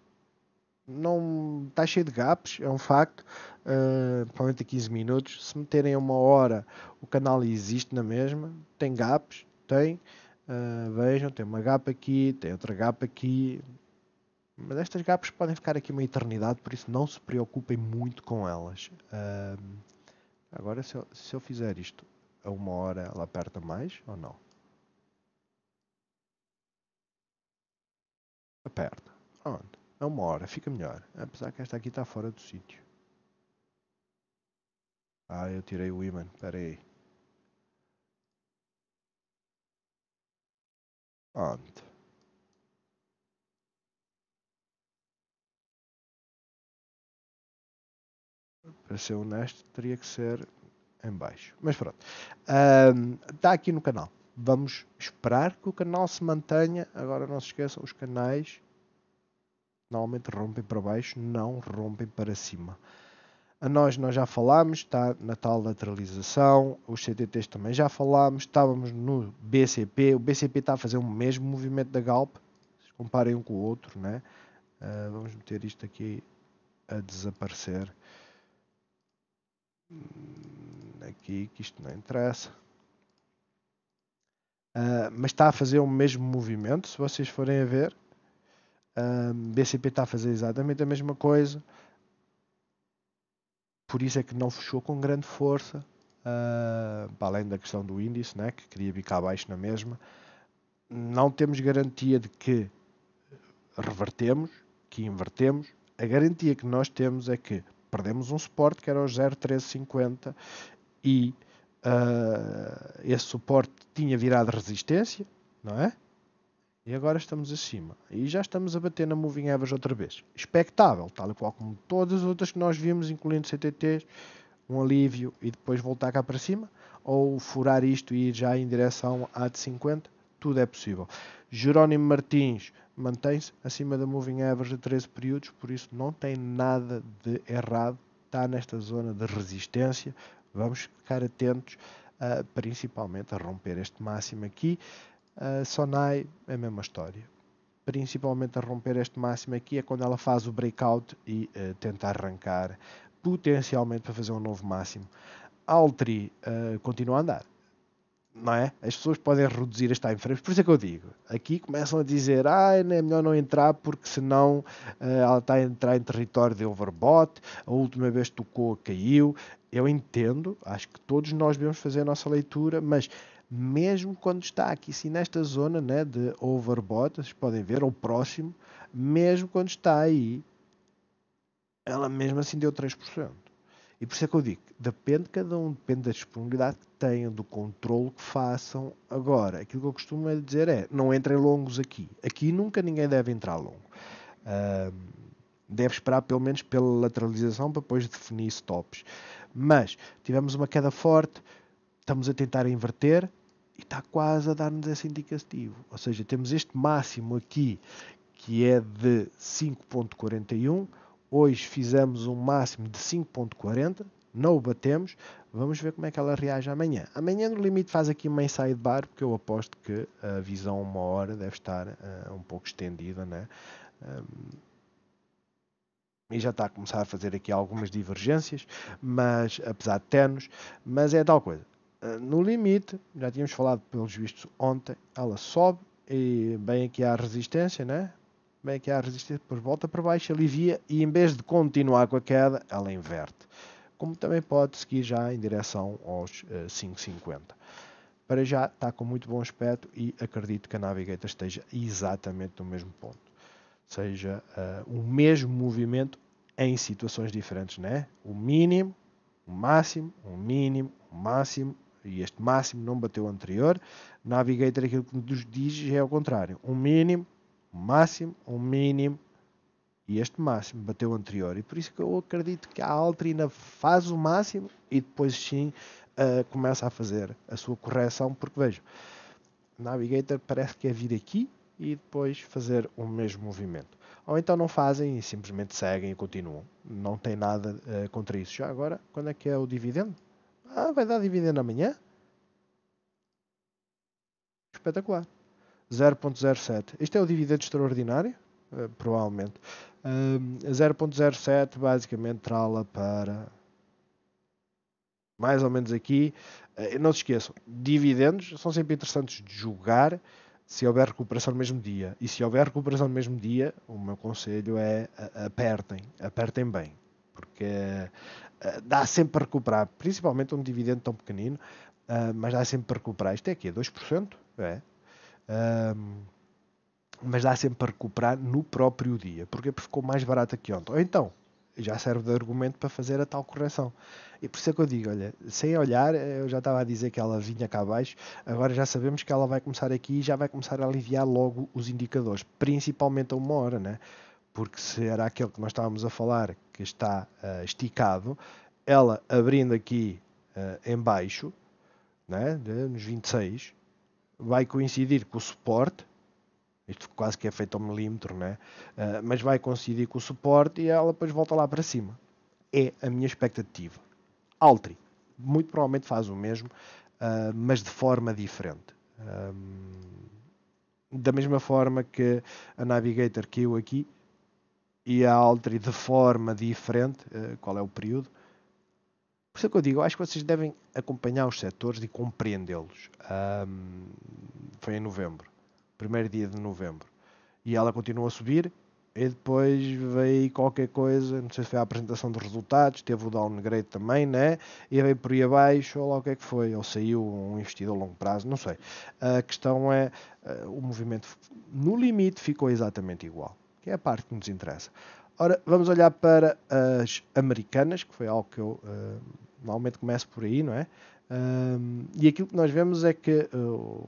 não está cheio de gaps, é um facto. Uh, eh, provavelmente a 15 minutos. Se meterem uma hora, o canal existe na mesma. Tem gaps, tem. Uh, vejam, tem uma gap aqui, tem outra gap aqui. Mas estas gaps podem ficar aqui uma eternidade, por isso não se preocupem muito com elas. Uh, agora, se eu, se eu fizer isto a uma hora, ela aperta mais ou não? Aperta. Onde? A é uma hora fica melhor, apesar que esta aqui está fora do sítio. Ah, eu tirei o Iman, espera aí. Onde? Para ser honesto, teria que ser em baixo. Mas pronto. Um, está aqui no canal. Vamos esperar que o canal se mantenha. Agora não se esqueçam, os canais normalmente rompem para baixo, não rompem para cima. A nós, nós já falámos, está na tal lateralização, os CTTs também já falámos, estávamos no BCP, o BCP está a fazer o mesmo movimento da Galp, comparem um com o outro, né? Uh, vamos meter isto aqui a desaparecer. Hum, aqui, que isto não interessa. Uh, mas está a fazer o mesmo movimento, se vocês forem a ver. Um, BCP está a fazer exatamente a mesma coisa. Por isso é que não fechou com grande força, uh, para além da questão do índice, né, que queria bicar abaixo na mesma. Não temos garantia de que revertemos, que invertemos. A garantia que nós temos é que perdemos um suporte que era o 0,350 e uh, esse suporte tinha virado resistência, não é? E agora estamos acima. E já estamos a bater na Moving Average outra vez. Espectável tal e qual como todas as outras que nós vimos, incluindo CTTs, um alívio e depois voltar cá para cima. Ou furar isto e ir já em direção à de 50. Tudo é possível. Jerónimo Martins mantém-se acima da Moving Average de 13 períodos, por isso não tem nada de errado. Está nesta zona de resistência. Vamos ficar atentos, uh, principalmente a romper este máximo aqui. A Sonai, é a mesma história. Principalmente a romper este máximo aqui é quando ela faz o breakout e uh, tenta arrancar potencialmente para fazer um novo máximo. Altri uh, continua a andar. Não é? As pessoas podem reduzir as time frames, por isso é que eu digo. Aqui começam a dizer: ah, é melhor não entrar porque senão uh, ela está a entrar em território de overbought. A última vez tocou, caiu. Eu entendo, acho que todos nós devemos fazer a nossa leitura, mas mesmo quando está aqui, sim, nesta zona né, de overbought, vocês podem ver, ou próximo, mesmo quando está aí, ela mesmo assim deu 3%. E por isso é que eu digo, depende de cada um, depende da disponibilidade que tenham, do controle que façam. Agora, aquilo que eu costumo dizer é, não entrem longos aqui. Aqui nunca ninguém deve entrar longo. Uh, deve esperar pelo menos pela lateralização para depois definir stops. Mas, tivemos uma queda forte, estamos a tentar inverter, e está quase a dar-nos esse indicativo. Ou seja, temos este máximo aqui que é de 5.41. Hoje fizemos um máximo de 5.40, não o batemos. Vamos ver como é que ela reage amanhã. Amanhã, no limite, faz aqui uma inside bar, porque eu aposto que a visão uma hora deve estar uh, um pouco estendida, né? Um, e já está a começar a fazer aqui algumas divergências, mas apesar de ternos, mas é tal coisa. Eh, no limite, já tínhamos falado pelos vistos ontem, ela sobe e bem aqui é há resistência, né? Bem aqui é há resistência, depois volta para baixo, alivia e em vez de continuar com a queda, ela inverte. Como também pode seguir já em direção aos uh, eh, 5,50. Para já está com muito bom aspecto e acredito que a Navigator esteja exatamente no mesmo ponto. Seja uh, o mesmo movimento em situações diferentes, né? O mínimo, o máximo, o mínimo, o máximo, e este máximo não bateu o anterior. Navigator aquilo que nos diz é ao contrário, um mínimo, um máximo, um mínimo e este máximo bateu o anterior e por isso que eu acredito que a Altrina faz o máximo e depois sim uh, começa a fazer a sua correção porque vejo Navigator parece que é vir aqui e depois fazer o mesmo movimento ou então não fazem e simplesmente seguem e continuam. Não tem nada uh, contra isso. Já agora, quando é que é o dividendo? Ah, vai dar dividendo amanhã? Espetacular. 0.07. Este é o dividendo extraordinário? Uh, provavelmente. Uh, eh, 0.07 basicamente trala para mais ou menos aqui. Uh, não se esqueçam, dividendos são sempre interessantes de julgar se houver recuperação no mesmo dia. E se houver recuperação no mesmo dia, o meu conselho é apertem, apertem bem. Porque eh, dá sempre para recuperar, principalmente um dividendo tão pequenino, eh, mas dá sempre para recuperar. Isto é aqui, é 2%, é? Ehm, mas dá sempre para recuperar no próprio dia. Porque ficou mais barato que ontem. Ou então, já serve de argumento para fazer a tal correção. E por isso é que eu digo, olha, sem olhar, eh, eu já estava a dizer que ela vinha cá abaixo, agora já sabemos que ela vai começar aqui e já vai começar a aliviar logo os indicadores, principalmente a uma hora, né? porque se era aquele que nós estávamos a falar que está uh, esticado, ela abrindo aqui uh, em baixo, né, nos 26, vai coincidir com o suporte, isto quase que é feito ao milímetro, né, uh, mas vai coincidir com o suporte e ela depois volta lá para cima. É a minha expectativa. Altri, muito provavelmente faz o mesmo, uh, mas de forma diferente. Um, ehm, da mesma forma que a Navigator caiu aqui, e a altere de forma diferente, eh, qual é o período. Por isso é que eu digo, acho que vocês devem acompanhar os setores e compreendê-los. Um, foi em novembro, primeiro dia de novembro. E ela continuou a subir, e depois veio qualquer coisa, não sei se foi a apresentação dos resultados, teve o downgrade também, né? E veio por aí abaixo, ou lá o que é que foi, ou saiu um investidor a longo prazo, não sei. A questão é, eh, o movimento no limite ficou exatamente igual que é a parte que nos interessa. Ora, vamos olhar para as americanas, que foi algo que eu uh, normalmente começo por aí, não é? Um, ehm, e aquilo que nós vemos é que uh,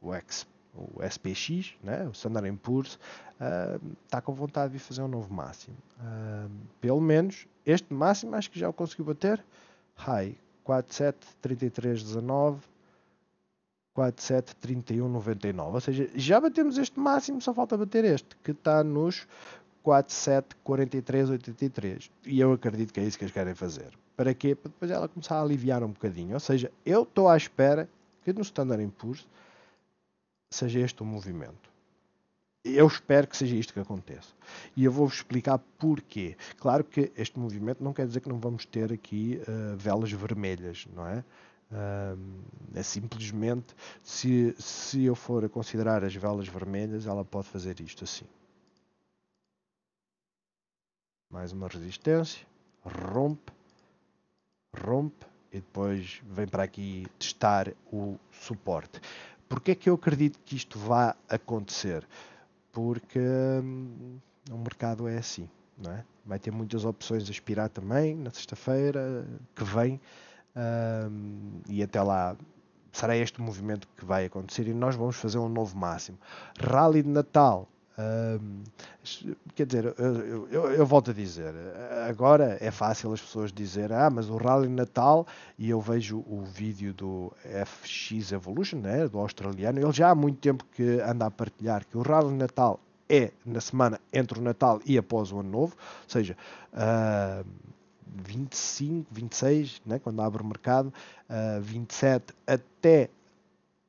o, X, o SPX, né, o Standard Poor's, uh, ehm, está com vontade de fazer um novo máximo. Ehm, pelo menos este máximo acho que já o conseguiu bater. High 473319 47 31 99. Ou seja, já batemos este máximo, só falta bater este, que está nos 47 43 83. E eu acredito que é isso que eles querem fazer. Para quê? Para depois ela começar a aliviar um bocadinho. Ou seja, eu estou à espera que no Standard Poor's seja este o movimento. Eu espero que seja isto que aconteça. E eu vou-vos explicar porquê. Claro que este movimento não quer dizer que não vamos ter aqui uh, velas vermelhas, não é? Uh, é simplesmente se, se eu for a considerar as velas vermelhas, ela pode fazer isto assim. Mais uma resistência, rompe, rompe e depois vem para aqui testar o suporte. Porquê é que eu acredito que isto vá acontecer? Porque hum, o mercado é assim, não é? Vai ter muitas opções a expirar também na sexta-feira que vem. Um, e até lá será este o movimento que vai acontecer e nós vamos fazer um novo máximo. Rally de Natal. Um, quer dizer, eu, eu, eu, volto a dizer, agora é fácil as pessoas dizer, ah, mas o Rally de Natal, e eu vejo o vídeo do FX Evolution, né, do australiano, ele já há muito tempo que anda a partilhar que o Rally de Natal é na semana entre o Natal e após o Ano Novo, ou seja, uh, 25, 26, né, quando abre o mercado, uh, ah, 27 até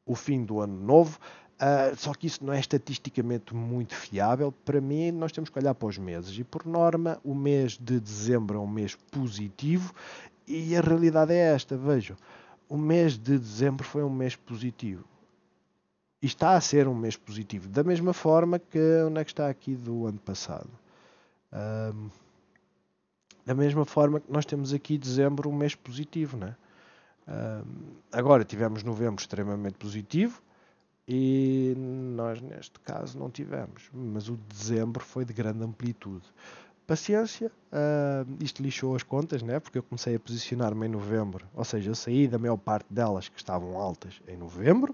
o fim do ano novo. Uh, só que isso não é estatisticamente muito fiável. Para mim, nós temos que olhar para os meses. E por norma, o mês de dezembro é um mês positivo e a realidade é esta. Vejam, o mês de dezembro foi um mês positivo. E está a ser um mês positivo. Da mesma forma que onde é que está aqui do ano passado. Ah, da mesma forma que nós temos aqui dezembro um mês positivo, né? agora tivemos novembro extremamente positivo e nós neste caso não tivemos, mas o dezembro foi de grande amplitude. Paciência, uh, isto lixou as contas, né? porque eu comecei a posicionar-me em novembro, ou seja, eu saí da maior parte delas que estavam altas em novembro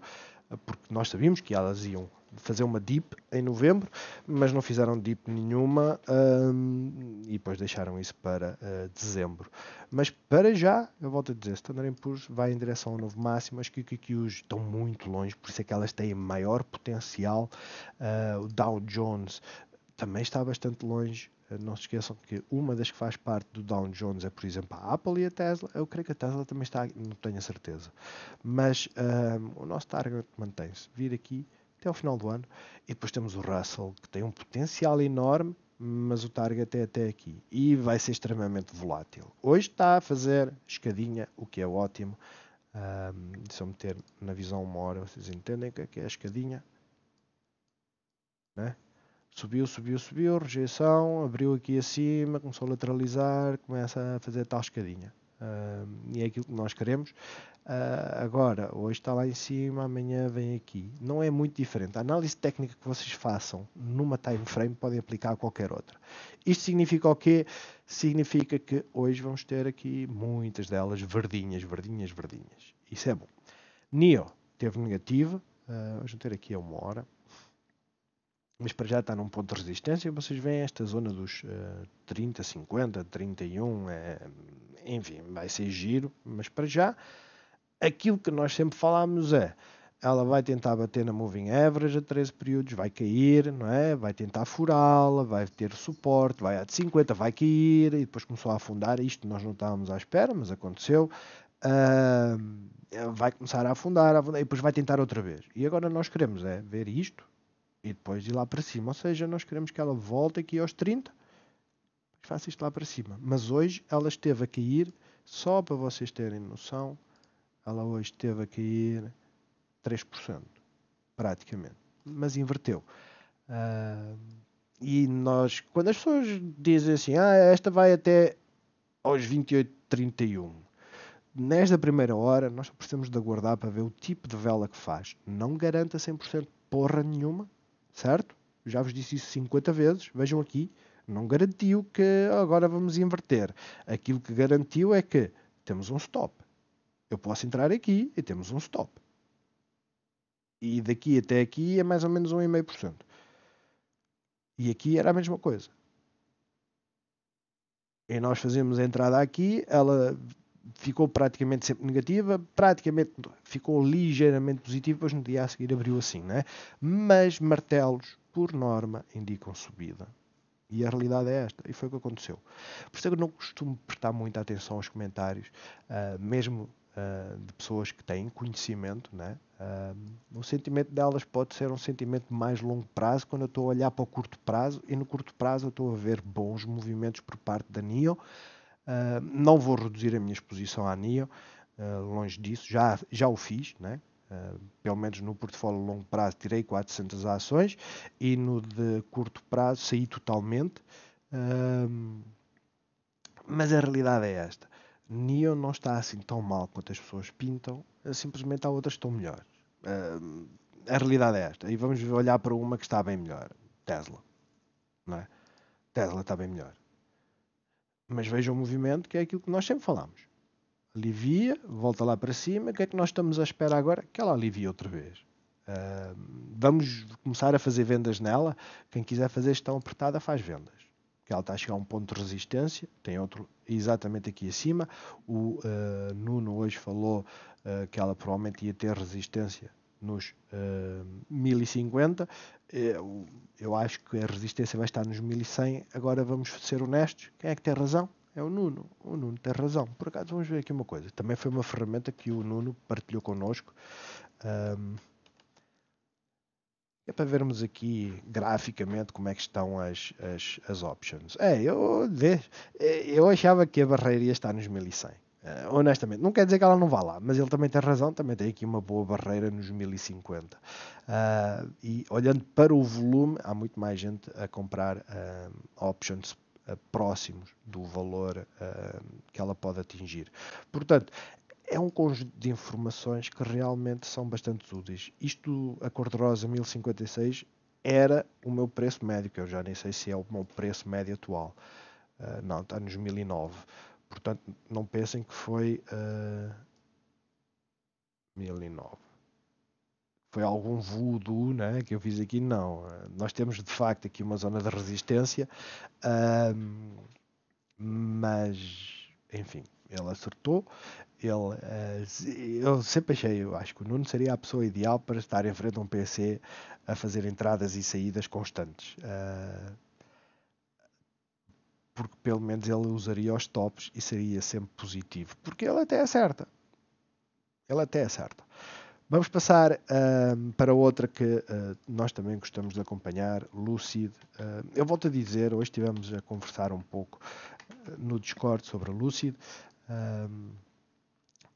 porque nós sabíamos que elas iam fazer uma dip em novembro, mas não fizeram dip nenhuma um, e depois deixaram isso para uh, dezembro. Mas para já, eu volto a dizer, Standard Poor's vai em direção ao novo máximo, as QQQs estão muito longe, por isso é que elas têm maior potencial, uh, o Dow Jones também está bastante longe. Eh, não se esqueçam que uma das que faz parte do Dow Jones é, por exemplo, a Apple e a Tesla. Eu creio que a Tesla também está, não tenho a certeza. Mas um, ehm, o nosso target mantém-se. Vir aqui até ao final do ano. E depois temos o Russell, que tem um potencial enorme, mas o target é até aqui. E vai ser extremamente volátil. Hoje está a fazer escadinha, o que é ótimo. Um, se eu meter na visão uma hora, vocês entendem o que é, é a escadinha. Né? Subiu, subiu, subiu, rejeição, abriu aqui acima, começou a lateralizar, começa a fazer tal Uh, e é aquilo que nós queremos. Uh, agora, hoje está lá em cima, amanhã vem aqui. Não é muito diferente. A análise técnica que vocês façam numa time frame podem aplicar a qualquer outra. Isto significa o quê? Significa que hoje vamos ter aqui muitas delas verdinhas, verdinhas, verdinhas. Isso é bom. NIO teve negativo, uh, vamos ter aqui a uma hora mas para já está num ponto de resistência. Vocês veem esta zona dos uh, 30, 50, 31, é, enfim, vai ser giro, mas para já aquilo que nós sempre falámos é ela vai tentar bater na moving average a 13 períodos, vai cair, não é? Vai tentar furá-la, vai ter suporte, vai a de 50, vai cair e depois começou a afundar. Isto nós não estávamos à espera, mas aconteceu. Uh, vai começar a afundar, a afundar, e depois vai tentar outra vez. E agora nós queremos é ver isto e depois de lá para cima. Ou seja, nós queremos que ela volte aqui aos 30 e faça isto lá para cima. Mas hoje ela esteve a cair, só para vocês terem noção, ela hoje esteve a cair 3%, praticamente. Mas inverteu. Uh, e nós, quando as pessoas dizem assim, ah, esta vai até aos 28,31. Nesta primeira hora, nós precisamos de aguardar para ver o tipo de vela que faz. Não garanta 100% porra nenhuma, certo? Já vos disse isso 50 vezes, vejam aqui, não garantiu que agora vamos inverter. Aquilo que garantiu é que temos um stop. Eu posso entrar aqui e temos um stop. E daqui até aqui é mais ou menos 1,5%. E aqui era a mesma coisa. E nós fazemos a entrada aqui, ela ficou praticamente sempre negativa, praticamente ficou ligeiramente positiva, pois no dia a seguir abriu assim, né? Mas martelos, por norma, indicam subida. E a realidade é esta, e foi o que aconteceu. Por isso é que eu não costumo prestar muita atenção aos comentários, uh, mesmo uh, de pessoas que têm conhecimento, né? Uh, o sentimento delas pode ser um sentimento de mais longo prazo, quando eu estou a olhar para o curto prazo, e no curto prazo eu estou a ver bons movimentos por parte da NIO, ah, não vou reduzir a minha exposição à NIO, uh, ah, longe disso, já, já o fiz, né? Uh, pelo menos no portfólio longo prazo tirei 400 ações e no de curto prazo saí totalmente. mas a realidade é esta: NIO não está assim tão mal quanto as pessoas pintam, simplesmente há outras que estão melhores. a realidade é esta, e vamos olhar para uma que está bem melhor: Tesla. Não é? Tesla está bem melhor mas veja o movimento, que é aquilo que nós sempre falamos. Alivia, volta lá para cima. O que é que nós estamos à espera agora? Que ela alivie outra vez. Uh, vamos começar a fazer vendas nela. Quem quiser fazer estão apertada, faz vendas. Que ela está a chegar a um ponto de resistência. Tem outro exatamente aqui acima. O uh, Nuno hoje falou uh, que ela provavelmente ia ter resistência nos uh, 1050. Eu, eu acho que a resistência vai estar nos 1100. Agora vamos ser honestos: quem é que tem razão? É o Nuno. O Nuno tem razão. Por acaso, vamos ver aqui uma coisa. Também foi uma ferramenta que o Nuno partilhou connosco. Um, é para vermos aqui graficamente como é que estão as, as, as options. É, eu, eh, eu achava que a barreira ia estar nos 1100. Uh, honestamente, não quer dizer que ela não vá lá, mas ele também tem razão, também tem aqui uma boa barreira nos 1050. Uh, eh, e olhando para o volume, há muito mais gente a comprar uh, options próximos do valor que ela pode atingir. Portanto, é um conjunto de informações que realmente são bastante úteis. Isto, a cor-de-rosa 1056, era o meu preço médio, que eu já nem sei se é o meu preço médio atual. Uh, não, está nos 1009. Portanto, não pensem que foi uh, ah, 1009. Foi algum voodoo né, que eu fiz aqui? Não. Nós temos de facto aqui uma zona de resistência, uh, mas enfim, ele acertou. Ele, uh, eu sempre achei, eu acho que o Nuno seria a pessoa ideal para estar em frente a um PC a fazer entradas e saídas constantes. Uh, porque pelo menos ele usaria os tops e seria sempre positivo, porque ele até acerta. É ele até acerta. É Vamos passar uh, para outra que uh, nós também gostamos de acompanhar, Lucid. Uh, eu volto a dizer, hoje estivemos a conversar um pouco ah, no Discord sobre a Lucid.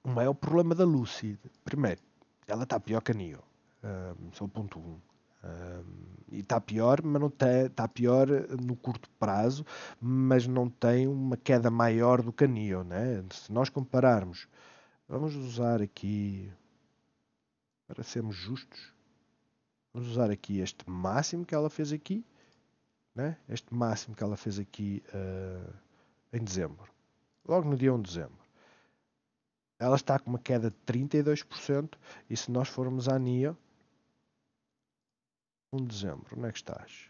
o maior problema da Lucid, primeiro, ela está pior que a Neo. Uh, o ponto 1. Um e está pior, mas não está tá pior no curto prazo, mas não tem uma queda maior do que a NIO, né? Se nós compararmos, vamos usar aqui para sermos justos, vamos usar aqui este máximo que ela fez aqui, né? Este máximo que ela fez aqui uh, em dezembro, logo no dia 1 de dezembro. Ela está com uma queda de 32% e se nós formos à NIO 1 de dezembro, onde é que estás?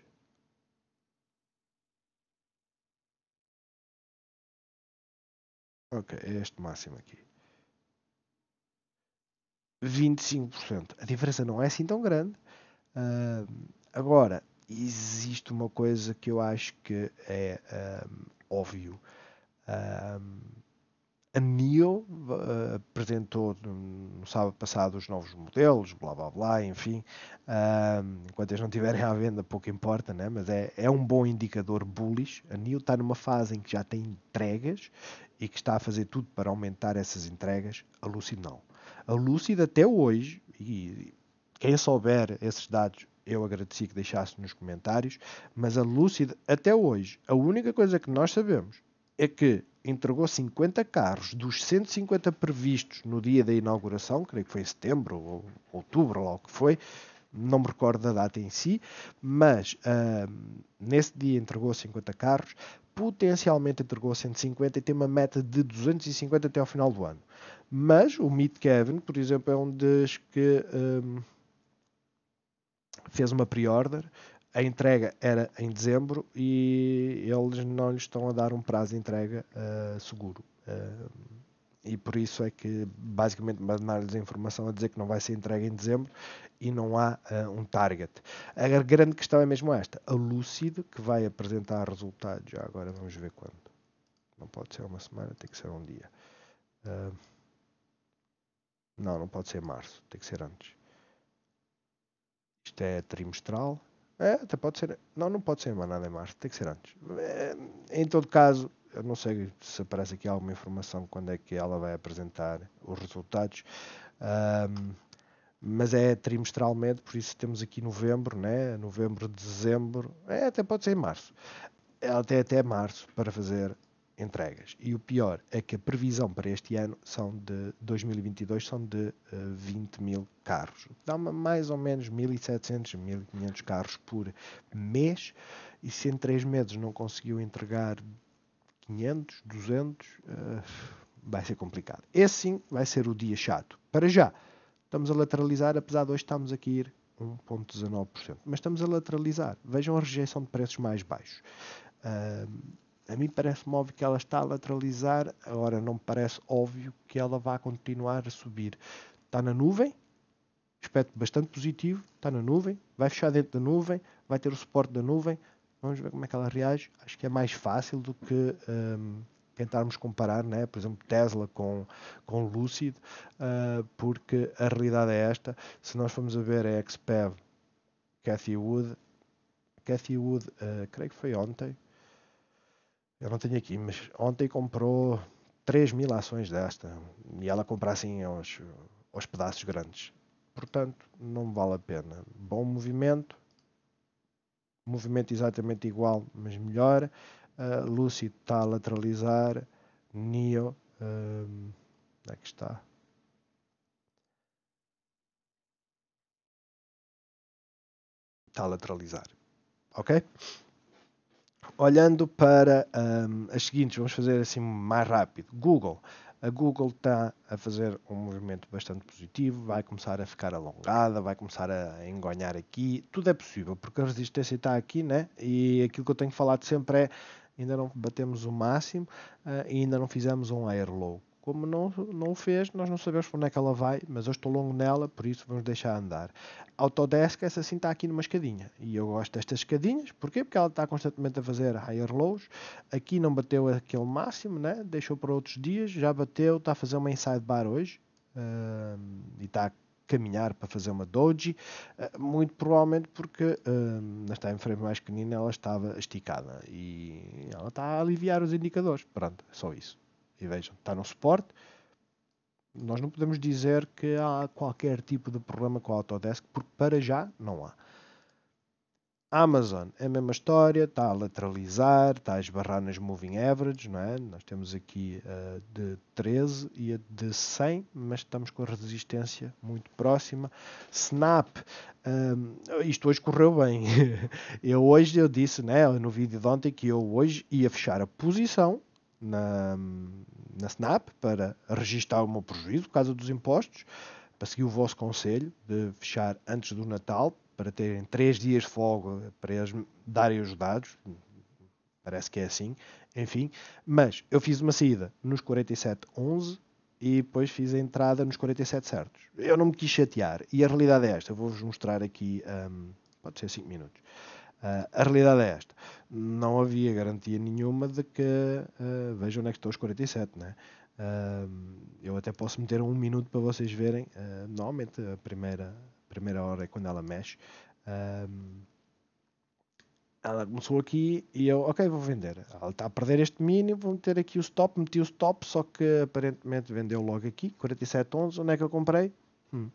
Ok, é este máximo aqui. 25%. A diferença não é assim tão grande. Uh, agora, existe uma coisa que eu acho que é um, ah, óbvio. Um, ah, a NIO uh, eh, apresentou no sábado passado os novos modelos, blá blá blá, enfim. Uh, enquanto eles não tiverem à venda, pouco importa, né? mas é, é um bom indicador bullish. A NIO está numa fase em que já tem entregas e que está a fazer tudo para aumentar essas entregas. A Lucid não. A Lucid até hoje, e quem souber esses dados eu agradeci que deixasse nos comentários, mas a Lucid, até hoje, a única coisa que nós sabemos é que entregou 50 carros dos 150 previstos no dia da inauguração, creio que foi em setembro ou outubro, logo que foi, não me recordo da data em si, mas uh, nesse dia entregou 50 carros, potencialmente entregou 150 e tem uma meta de 250 até ao final do ano. Mas o Meet Kevin, por exemplo, é um dos que. Um, fez uma pre-order a entrega era em dezembro e eles não lhes estão a dar um prazo de entrega uh, seguro. Uh, e por isso é que basicamente mandaram-lhes a informação a dizer que não vai ser entregue em dezembro e não há uh, um target. A grande questão é mesmo esta: a Lucid, que vai apresentar resultados, já agora vamos ver quando. Não pode ser uma semana, tem que ser um dia. não, não pode ser março, tem que ser antes. Isto é trimestral é, até pode ser. Não, não pode ser nada em março, tem que ser antes. É, em todo caso, eu não sei se aparece aqui alguma informação quando é que ela vai apresentar os resultados. Um, mas é trimestralmente, por isso temos aqui novembro, né? Novembro, dezembro, é, até pode ser em março. Ela tem até março para fazer entregas. E o pior é que a previsão para este ano são de 2022 são de uh, eh, 20 mil carros. Dá mais ou menos 1.700, 1.500 carros por mês. E se em 3 meses não conseguiu entregar 500, 200, uh, vai ser complicado. Esse sim vai ser o dia chato. Para já, estamos a lateralizar, apesar de hoje estamos aqui a ir 1,19%. Mas estamos a lateralizar. Vejam a rejeição de preços mais baixos. Uh, a mim parece-me óbvio que ela está a lateralizar, agora não me parece óbvio que ela vá continuar a subir. Está na nuvem, aspecto bastante positivo, está na nuvem, vai fechar dentro da nuvem, vai ter o suporte da nuvem, vamos ver como é que ela reage. Acho que é mais fácil do que um, tentarmos comparar, né? por exemplo, Tesla com, com Lucid, uh, porque a realidade é esta. Se nós formos a ver a XPEV, Cathy Wood, Cathy Wood, uh, creio que foi ontem, eu não tenho aqui, mas ontem comprou 3 mil ações desta e ela compra assim aos, aos pedaços grandes. Portanto, não vale a pena. Bom movimento, movimento exatamente igual, mas melhor. Uh, Lucid está a lateralizar, Neo, uh, onde é que está? Está a lateralizar, ok? Olhando para um, as seguintes, vamos fazer assim mais rápido. Google. A Google está a fazer um movimento bastante positivo, vai começar a ficar alongada, vai começar a engonhar aqui. Tudo é possível, porque a resistência está aqui, né? E aquilo que eu tenho falado sempre é ainda não batemos o máximo uh, e ainda não fizemos um air low. Como não, não o fez, nós não sabemos para onde é que ela vai, mas eu estou longo nela, por isso vamos deixar andar. Autodesk, essa sim está aqui numa escadinha. E eu gosto destas escadinhas, porquê? Porque ela está constantemente a fazer higher lows. Aqui não bateu aquele máximo, né? deixou para outros dias, já bateu, está a fazer uma inside bar hoje. Uh, e está a caminhar para fazer uma doji, eh, muito provavelmente porque nesta hum, na time frame mais pequenina ela estava esticada e ela está a aliviar os indicadores. Pronto, só isso. E vejam, está no suporte. Nós não podemos dizer que há qualquer tipo de problema com a Autodesk, porque para já não há. Amazon, é a mesma história, está a lateralizar, está a esbarrar nas moving average, não é? Nós temos aqui a eh, de 13 e a de 100, mas estamos com a resistência muito próxima. Snap, um, eh, isto hoje correu bem. eu hoje eu disse, né, no vídeo de ontem, que eu hoje ia fechar a posição na, na SNAP para registar o meu prejuízo por causa dos impostos, para seguir o vosso conselho de fechar antes do Natal, para terem três dias de folga para eles darem os dados. Parece que é assim, enfim. Mas eu fiz uma saída nos 47.11 e depois fiz a entrada nos 47 certos. Eu não me quis chatear e a realidade é esta. Eu vou-vos mostrar aqui, um, pode ser 5 minutos. Ah, a realidade é esta. Não havia garantia nenhuma de que uh, vejam onde é que estão os 47, né? Uh, eu até posso meter um minuto para vocês verem. Uh, normalmente a primeira, a primeira hora é quando ela mexe. Uh, ela começou aqui e eu, ok, vou vender. Ela está a perder este mínimo, vou meter aqui o stop, meti o stop, só que aparentemente vendeu logo aqui, 47.11. Onde é que eu comprei? Hum,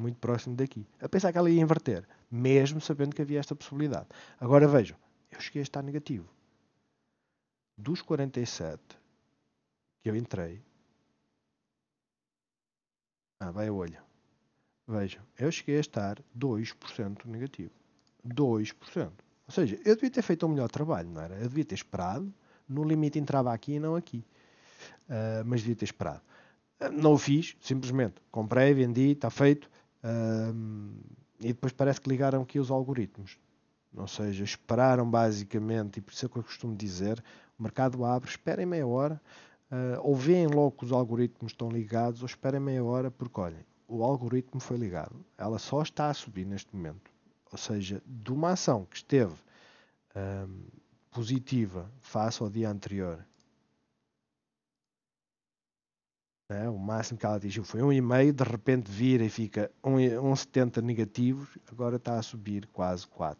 muito próximo daqui. A pensar que ela ia inverter, mesmo sabendo que havia esta possibilidade. Agora vejam, eu cheguei a estar negativo. Dos 47 que eu entrei. Ah, vai a olho. Vejam, eu cheguei a estar 2% negativo. 2%. Ou seja, eu devia ter feito um melhor trabalho, não era? Eu devia ter esperado. No limite entrava aqui e não aqui. Uh, mas devia ter esperado. Ah, não o fiz, simplesmente. Comprei, vendi, está feito e depois parece que ligaram aqui os algoritmos. Ou seja, esperaram basicamente, e por isso é que eu costumo dizer, o mercado abre, esperem meia hora, uh, ou veem logo que os algoritmos estão ligados, ou esperem meia hora, porque olhem, o algoritmo foi ligado. Ela só está a subir neste momento. Ou seja, de uma ação que esteve positiva face ao dia anterior Né? O máximo que ela atingiu foi 1,5, de repente vira e fica 1,70 negativos, agora está a subir quase 4%.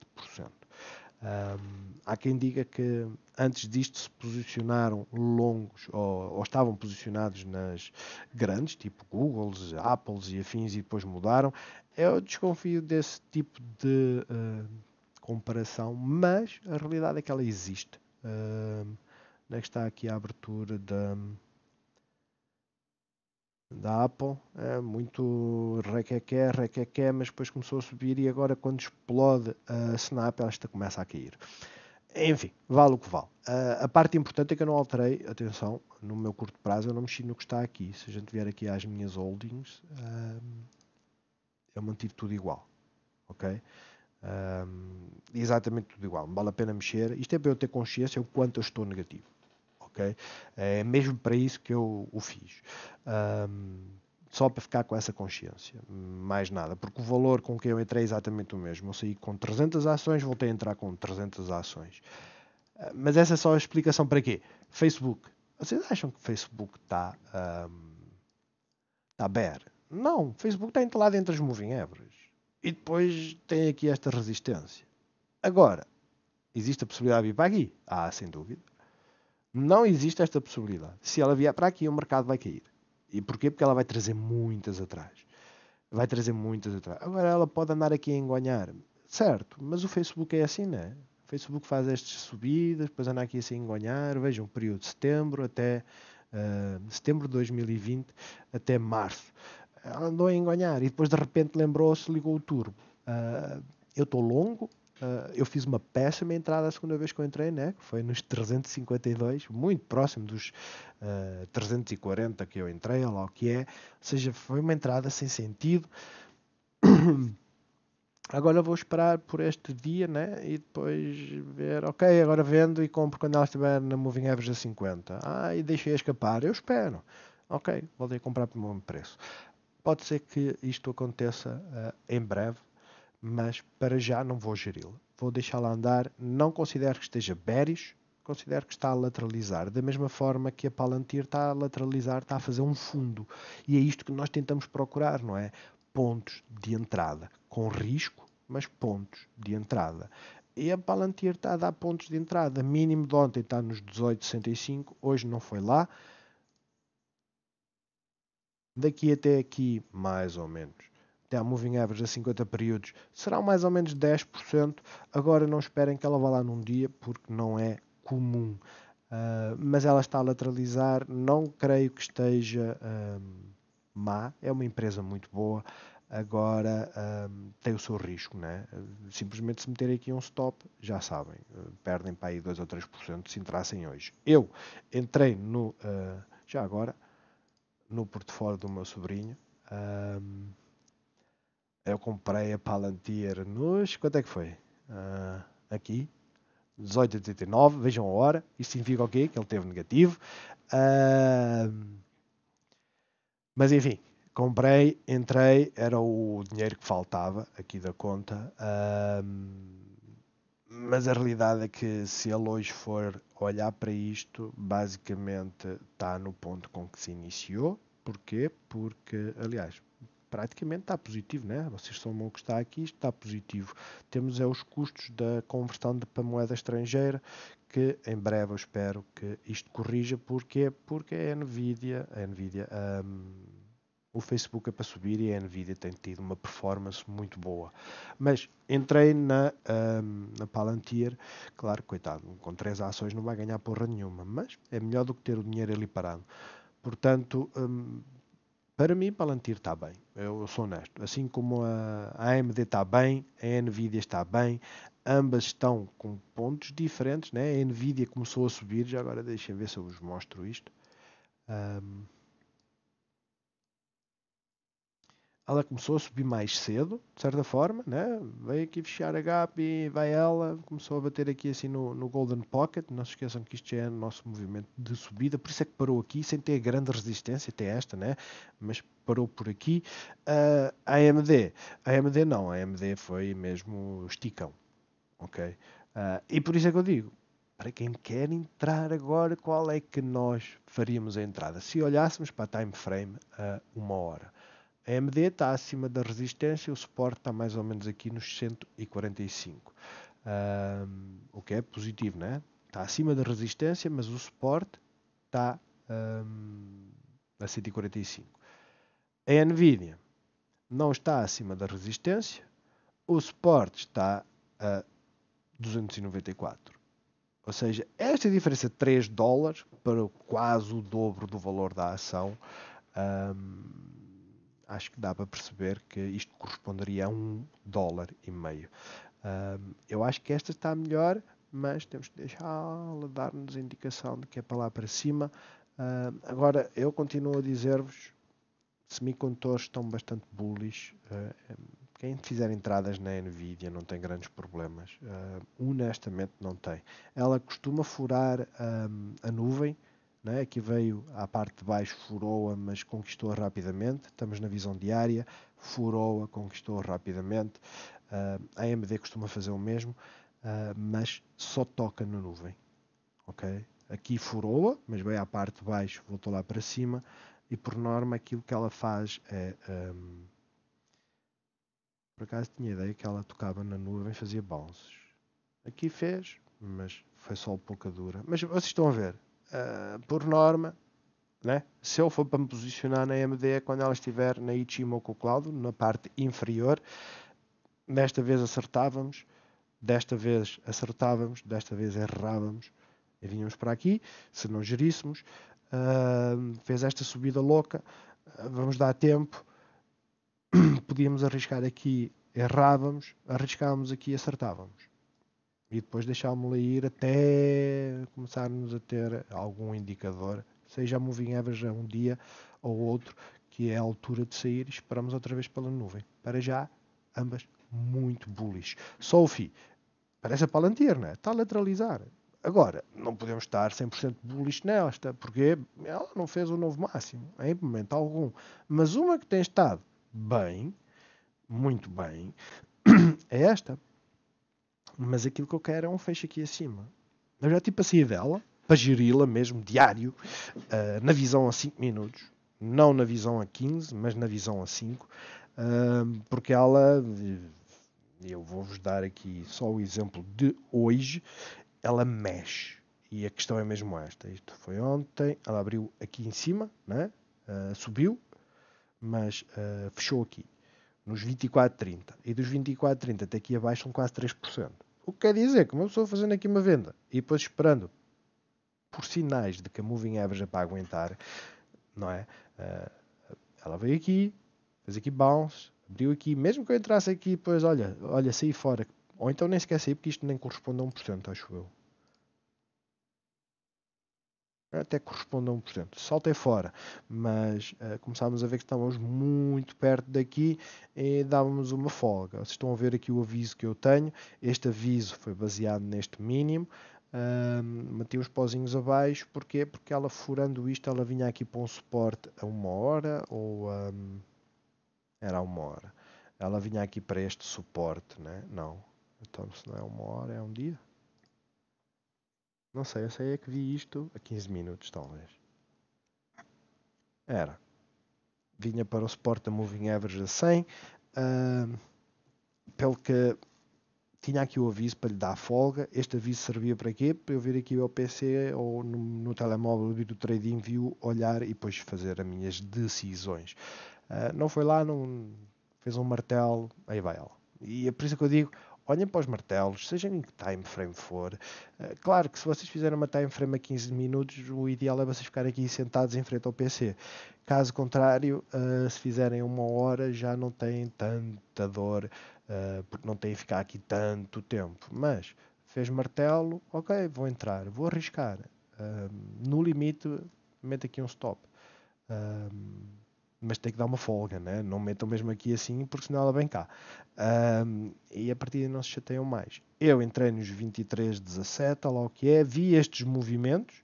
Um, há quem diga que antes disto se posicionaram longos ou, ou, estavam posicionados nas grandes, tipo Googles, Apples e afins, e depois mudaram. Eu desconfio desse tipo de uh, comparação, mas a realidade é que ela existe. Uh, onde é que está aqui a abertura da da Apple, é muito requeque, requeque, mas depois começou a subir e agora quando explode a Snap, esta começa a cair. Enfim, vale o que vale. a parte importante é que eu não alterei, atenção, no meu curto prazo eu não mexi no que está aqui. Se a gente vier aqui às minhas holdings, hum, eu mantive tudo igual, ok? Hum, exatamente tudo igual, não vale a pena mexer. Isto é para eu ter consciência o quanto eu estou negativo ok? É mesmo para isso que eu o fiz. Um, só para ficar com essa consciência, mais nada, porque o valor com que eu entrei é exatamente o mesmo. Eu saí com 300 ações, voltei a entrar com 300 ações. Ah, mas essa é só a explicação para quê? Facebook. Vocês acham que Facebook está um, tá bear? Não, o Facebook está entalado entre as moving average. E depois tem aqui esta resistência. Agora, existe a possibilidade de ir para aqui? Ah, sem dúvida. Não existe esta possibilidade. Se ela vier para aqui, o mercado vai cair. E porquê? Porque ela vai trazer muitas atrás. Vai trazer muitas atrás. Agora ela pode andar aqui a enganhar. Certo, mas o Facebook é assim, não é? O Facebook faz estas subidas, depois anda aqui assim se enganhar. Vejam, período de setembro até uh, setembro de 2020 até março. Ela andou a enganhar e depois de repente lembrou-se, ligou o turbo. Uh, eu estou longo, Uh, eu fiz uma péssima entrada a segunda vez que eu entrei, né? Foi nos 352, muito próximo dos uh, ah, 340 que eu entrei, ou lá o que é. Ou seja, foi uma entrada sem sentido. Agora vou esperar por este dia, né? E depois ver, ok, agora vendo e compro quando ela estiver na Moving Average a 50. Ah, e deixei escapar. Eu espero. Ok, voltei a comprar pelo mesmo preço. Pode ser que isto aconteça uh, em breve mas para já não vou geri-la. Vou deixá-la andar, não considero que esteja bearish, considero que está a lateralizar, da mesma forma que a Palantir está a lateralizar, está a fazer um fundo. E é isto que nós tentamos procurar, não é? Pontos de entrada, com risco, mas pontos de entrada. E a Palantir está a dar pontos de entrada. Mínimo de ontem está nos 18,65, hoje não foi lá. Daqui até aqui, mais ou menos até a moving average a 50 períodos, será mais ou menos 10%. Agora não esperem que ela vá lá num dia, porque não é comum. Uh, mas ela está a lateralizar, não creio que esteja ah, má, é uma empresa muito boa, agora ah, tem o seu risco, né? simplesmente se meterem aqui um stop, já sabem, perdem para aí 2 ou 3% se entrassem hoje. Eu entrei no, uh, já agora, no portfólio do meu sobrinho, eu comprei a Palantir nos. Quanto é que foi? Uh, aqui. 18,89. Vejam a hora. Isso significa o quê? Que ele teve negativo. Uh, mas enfim, comprei, entrei, era o dinheiro que faltava aqui da conta. Uh, mas a realidade é que se ele hoje for olhar para isto, basicamente está no ponto com que se iniciou. Porquê? Porque, aliás, praticamente está positivo, né? Vocês somam o que está aqui, está positivo. Temos é os custos da conversão de, para moeda estrangeira, que em breve eu espero que isto corrija, porque porque a Nvidia, a Nvidia, um, o Facebook é para subir e a Nvidia tem tido uma performance muito boa. Mas entrei na, um, na Palantir, claro, coitado, com três ações não vai ganhar porra nenhuma, mas é melhor do que ter o dinheiro ali parado. Portanto, um, para mim, Palantir está bem, eu, eu sou honesto. Assim como a, a AMD está bem, a Nvidia está bem, ambas estão com pontos diferentes, né? a Nvidia começou a subir, já agora deixem ver se eu vos mostro isto. Um, ela começou a subir mais cedo, de certa forma, né? veio aqui fechar a gap e vai ela, começou a bater aqui assim no, no Golden Pocket, não se esqueçam que isto é o nosso movimento de subida, por isso é que parou aqui, sem ter grande resistência, até esta, né? mas parou por aqui. Uh, a AMD, a AMD não, a AMD foi mesmo esticão, ok? Uh, e por isso é que eu digo, para quem quer entrar agora, qual é que nós faríamos a entrada? Se olhássemos para a time frame a uh, uma hora, a AMD está acima da resistência, o suporte está mais ou menos aqui nos 145, um, o que é positivo, né? Está acima da resistência, mas o suporte está um, a 145. A Nvidia não está acima da resistência, o suporte está a 294. Ou seja, esta diferença de 3 dólares para quase o dobro do valor da ação um, acho que dá para perceber que isto corresponderia a um dólar e meio. Um, eu acho que esta está melhor, mas temos que deixá-la dar-nos a indicação de que é para lá para cima. Um, agora, eu continuo a dizer-vos, semicondutores estão bastante bullish. Eh, quem fizer entradas na Nvidia não tem grandes problemas. Uh, honestamente, não tem. Ela costuma furar um, a nuvem né, que veio à parte de baixo, furou-a, mas conquistou rapidamente. Estamos na visão diária, furou-a, conquistou rapidamente. Uh, a AMD costuma fazer o mesmo, uh, mas só toca na nuvem. Okay? Aqui furou-a, mas veio à parte de baixo, voltou lá para cima, e por norma aquilo que ela faz é. Um, por acaso tinha ideia que ela tocava na nuvem e fazia bounces. Aqui fez, mas foi só pouca dura. Mas vocês estão a ver, uh, por norma, né? se eu for para me posicionar na AMD, quando ela estiver na Ichimoku Cloud, na parte inferior, desta vez acertávamos, desta vez acertávamos, desta vez errávamos, e vínhamos para aqui, se não geríssemos, uh, fez esta subida louca, uh, vamos dar tempo, podíamos arriscar aqui, errávamos, arriscávamos aqui, acertávamos e depois deixámo-la ir até começarmos a ter algum indicador, seja a moving average a um dia ou outro, que é a altura de sair e esperamos outra vez pela nuvem. Para já, ambas muito bullish. Sophie, parece a Palantir, né? está a lateralizar. Agora, não podemos estar 100% bullish nesta, porque ela não fez o novo máximo, em momento algum. Mas uma que tem estado bem, muito bem, é esta mas aquilo que eu quero é um fecho aqui acima. Eu já tipo passei a vela, para geri-la mesmo, diário, uh, na visão a 5 minutos. Não na visão a 15, mas na visão a 5. Uh, eh, porque ela, eh, eu vou-vos dar aqui só o exemplo de hoje, ela mexe. E a questão é mesmo esta. Isto foi ontem, ela abriu aqui em cima, né? Uh, subiu, mas fechou aqui, nos 24,30. E dos 24,30 até aqui abaixo são quase 3%. O que quer dizer que uma pessoa fazendo aqui uma venda e depois esperando por sinais de que a moving average é para aguentar, não é? Uh, ela veio aqui, fez aqui bounce, abriu aqui, mesmo que eu entrasse aqui, depois olha, olha, saí fora. Ou então nem sequer saí porque isto nem corresponde a 1%, acho eu até corresponde a 1%. Saltei fora, mas uh, começámos a ver que estávamos muito perto daqui e dávamos uma folga. Vocês estão a ver aqui o aviso que eu tenho. Este aviso foi baseado neste mínimo. Uh, meti os pozinhos abaixo, porquê? Porque ela furando isto, ela vinha aqui para um suporte a uma hora ou um, era a uma hora. Ela vinha aqui para este suporte, né? não. Então, se não é uma hora, é um dia. Não sei, eu sei é que vi isto a 15 minutos, talvez. Era. Vinha para o suporte da Moving Average a 100, uh, pelo que tinha aqui o aviso para lhe dar folga. Este aviso servia para quê? Para eu vir aqui ao PC ou no, no telemóvel do Trading View, olhar e depois fazer as minhas decisões. Uh, não foi lá, não, fez um martelo, aí vai ela. E é por isso que eu digo, olhem para os martelos, seja em que time frame for. Eh, claro que se vocês fizerem uma time frame a 15 minutos, o ideal é vocês ficarem aqui sentados em frente ao PC. Caso contrário, eh, se fizerem uma hora, já não têm tanta dor, eh, porque não têm que ficar aqui tanto tempo. Mas fez martelo, ok, vou entrar, vou arriscar. no limite, mete aqui um stop mas tem que dar uma folga, né? não metam mesmo aqui assim, porque senão ela vem cá. Um, e a partir não se chateiam mais. Eu entrei nos 23, 17, lá o que é, vi estes movimentos,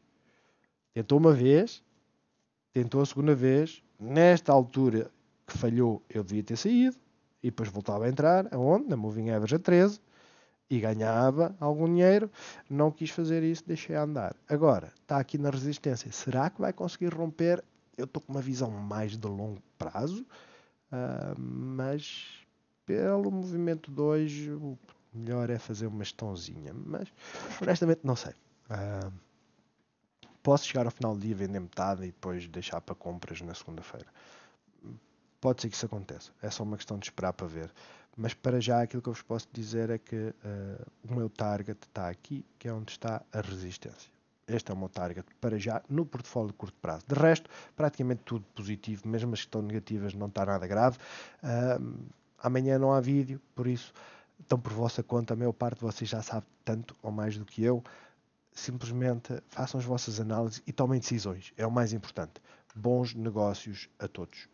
tentou uma vez, tentou a segunda vez, nesta altura que falhou, eu devia ter saído, e depois voltava a entrar, aonde? Na Moving Average a 13, e ganhava algum dinheiro, não quis fazer isso, deixei andar. Agora, está aqui na resistência, será que vai conseguir romper eu estou com uma visão mais de longo prazo, uh, mas pelo movimento de hoje, o melhor é fazer uma gestãozinha. Mas honestamente, não sei. Uh, posso chegar ao final do dia, vender metade e depois deixar para compras na segunda-feira. Pode ser que isso aconteça. É só uma questão de esperar para ver. Mas para já, aquilo que eu vos posso dizer é que uh, o meu target está aqui, que é onde está a resistência este é o meu target para já no portfólio de curto prazo. De resto, praticamente tudo positivo, mesmo as que estão negativas não está nada grave. Uh, amanhã não há vídeo, por isso estão por vossa conta, a maior parte de vocês já sabe tanto ou mais do que eu. Simplesmente façam as vossas análises e tomem decisões, é o mais importante. Bons negócios a todos.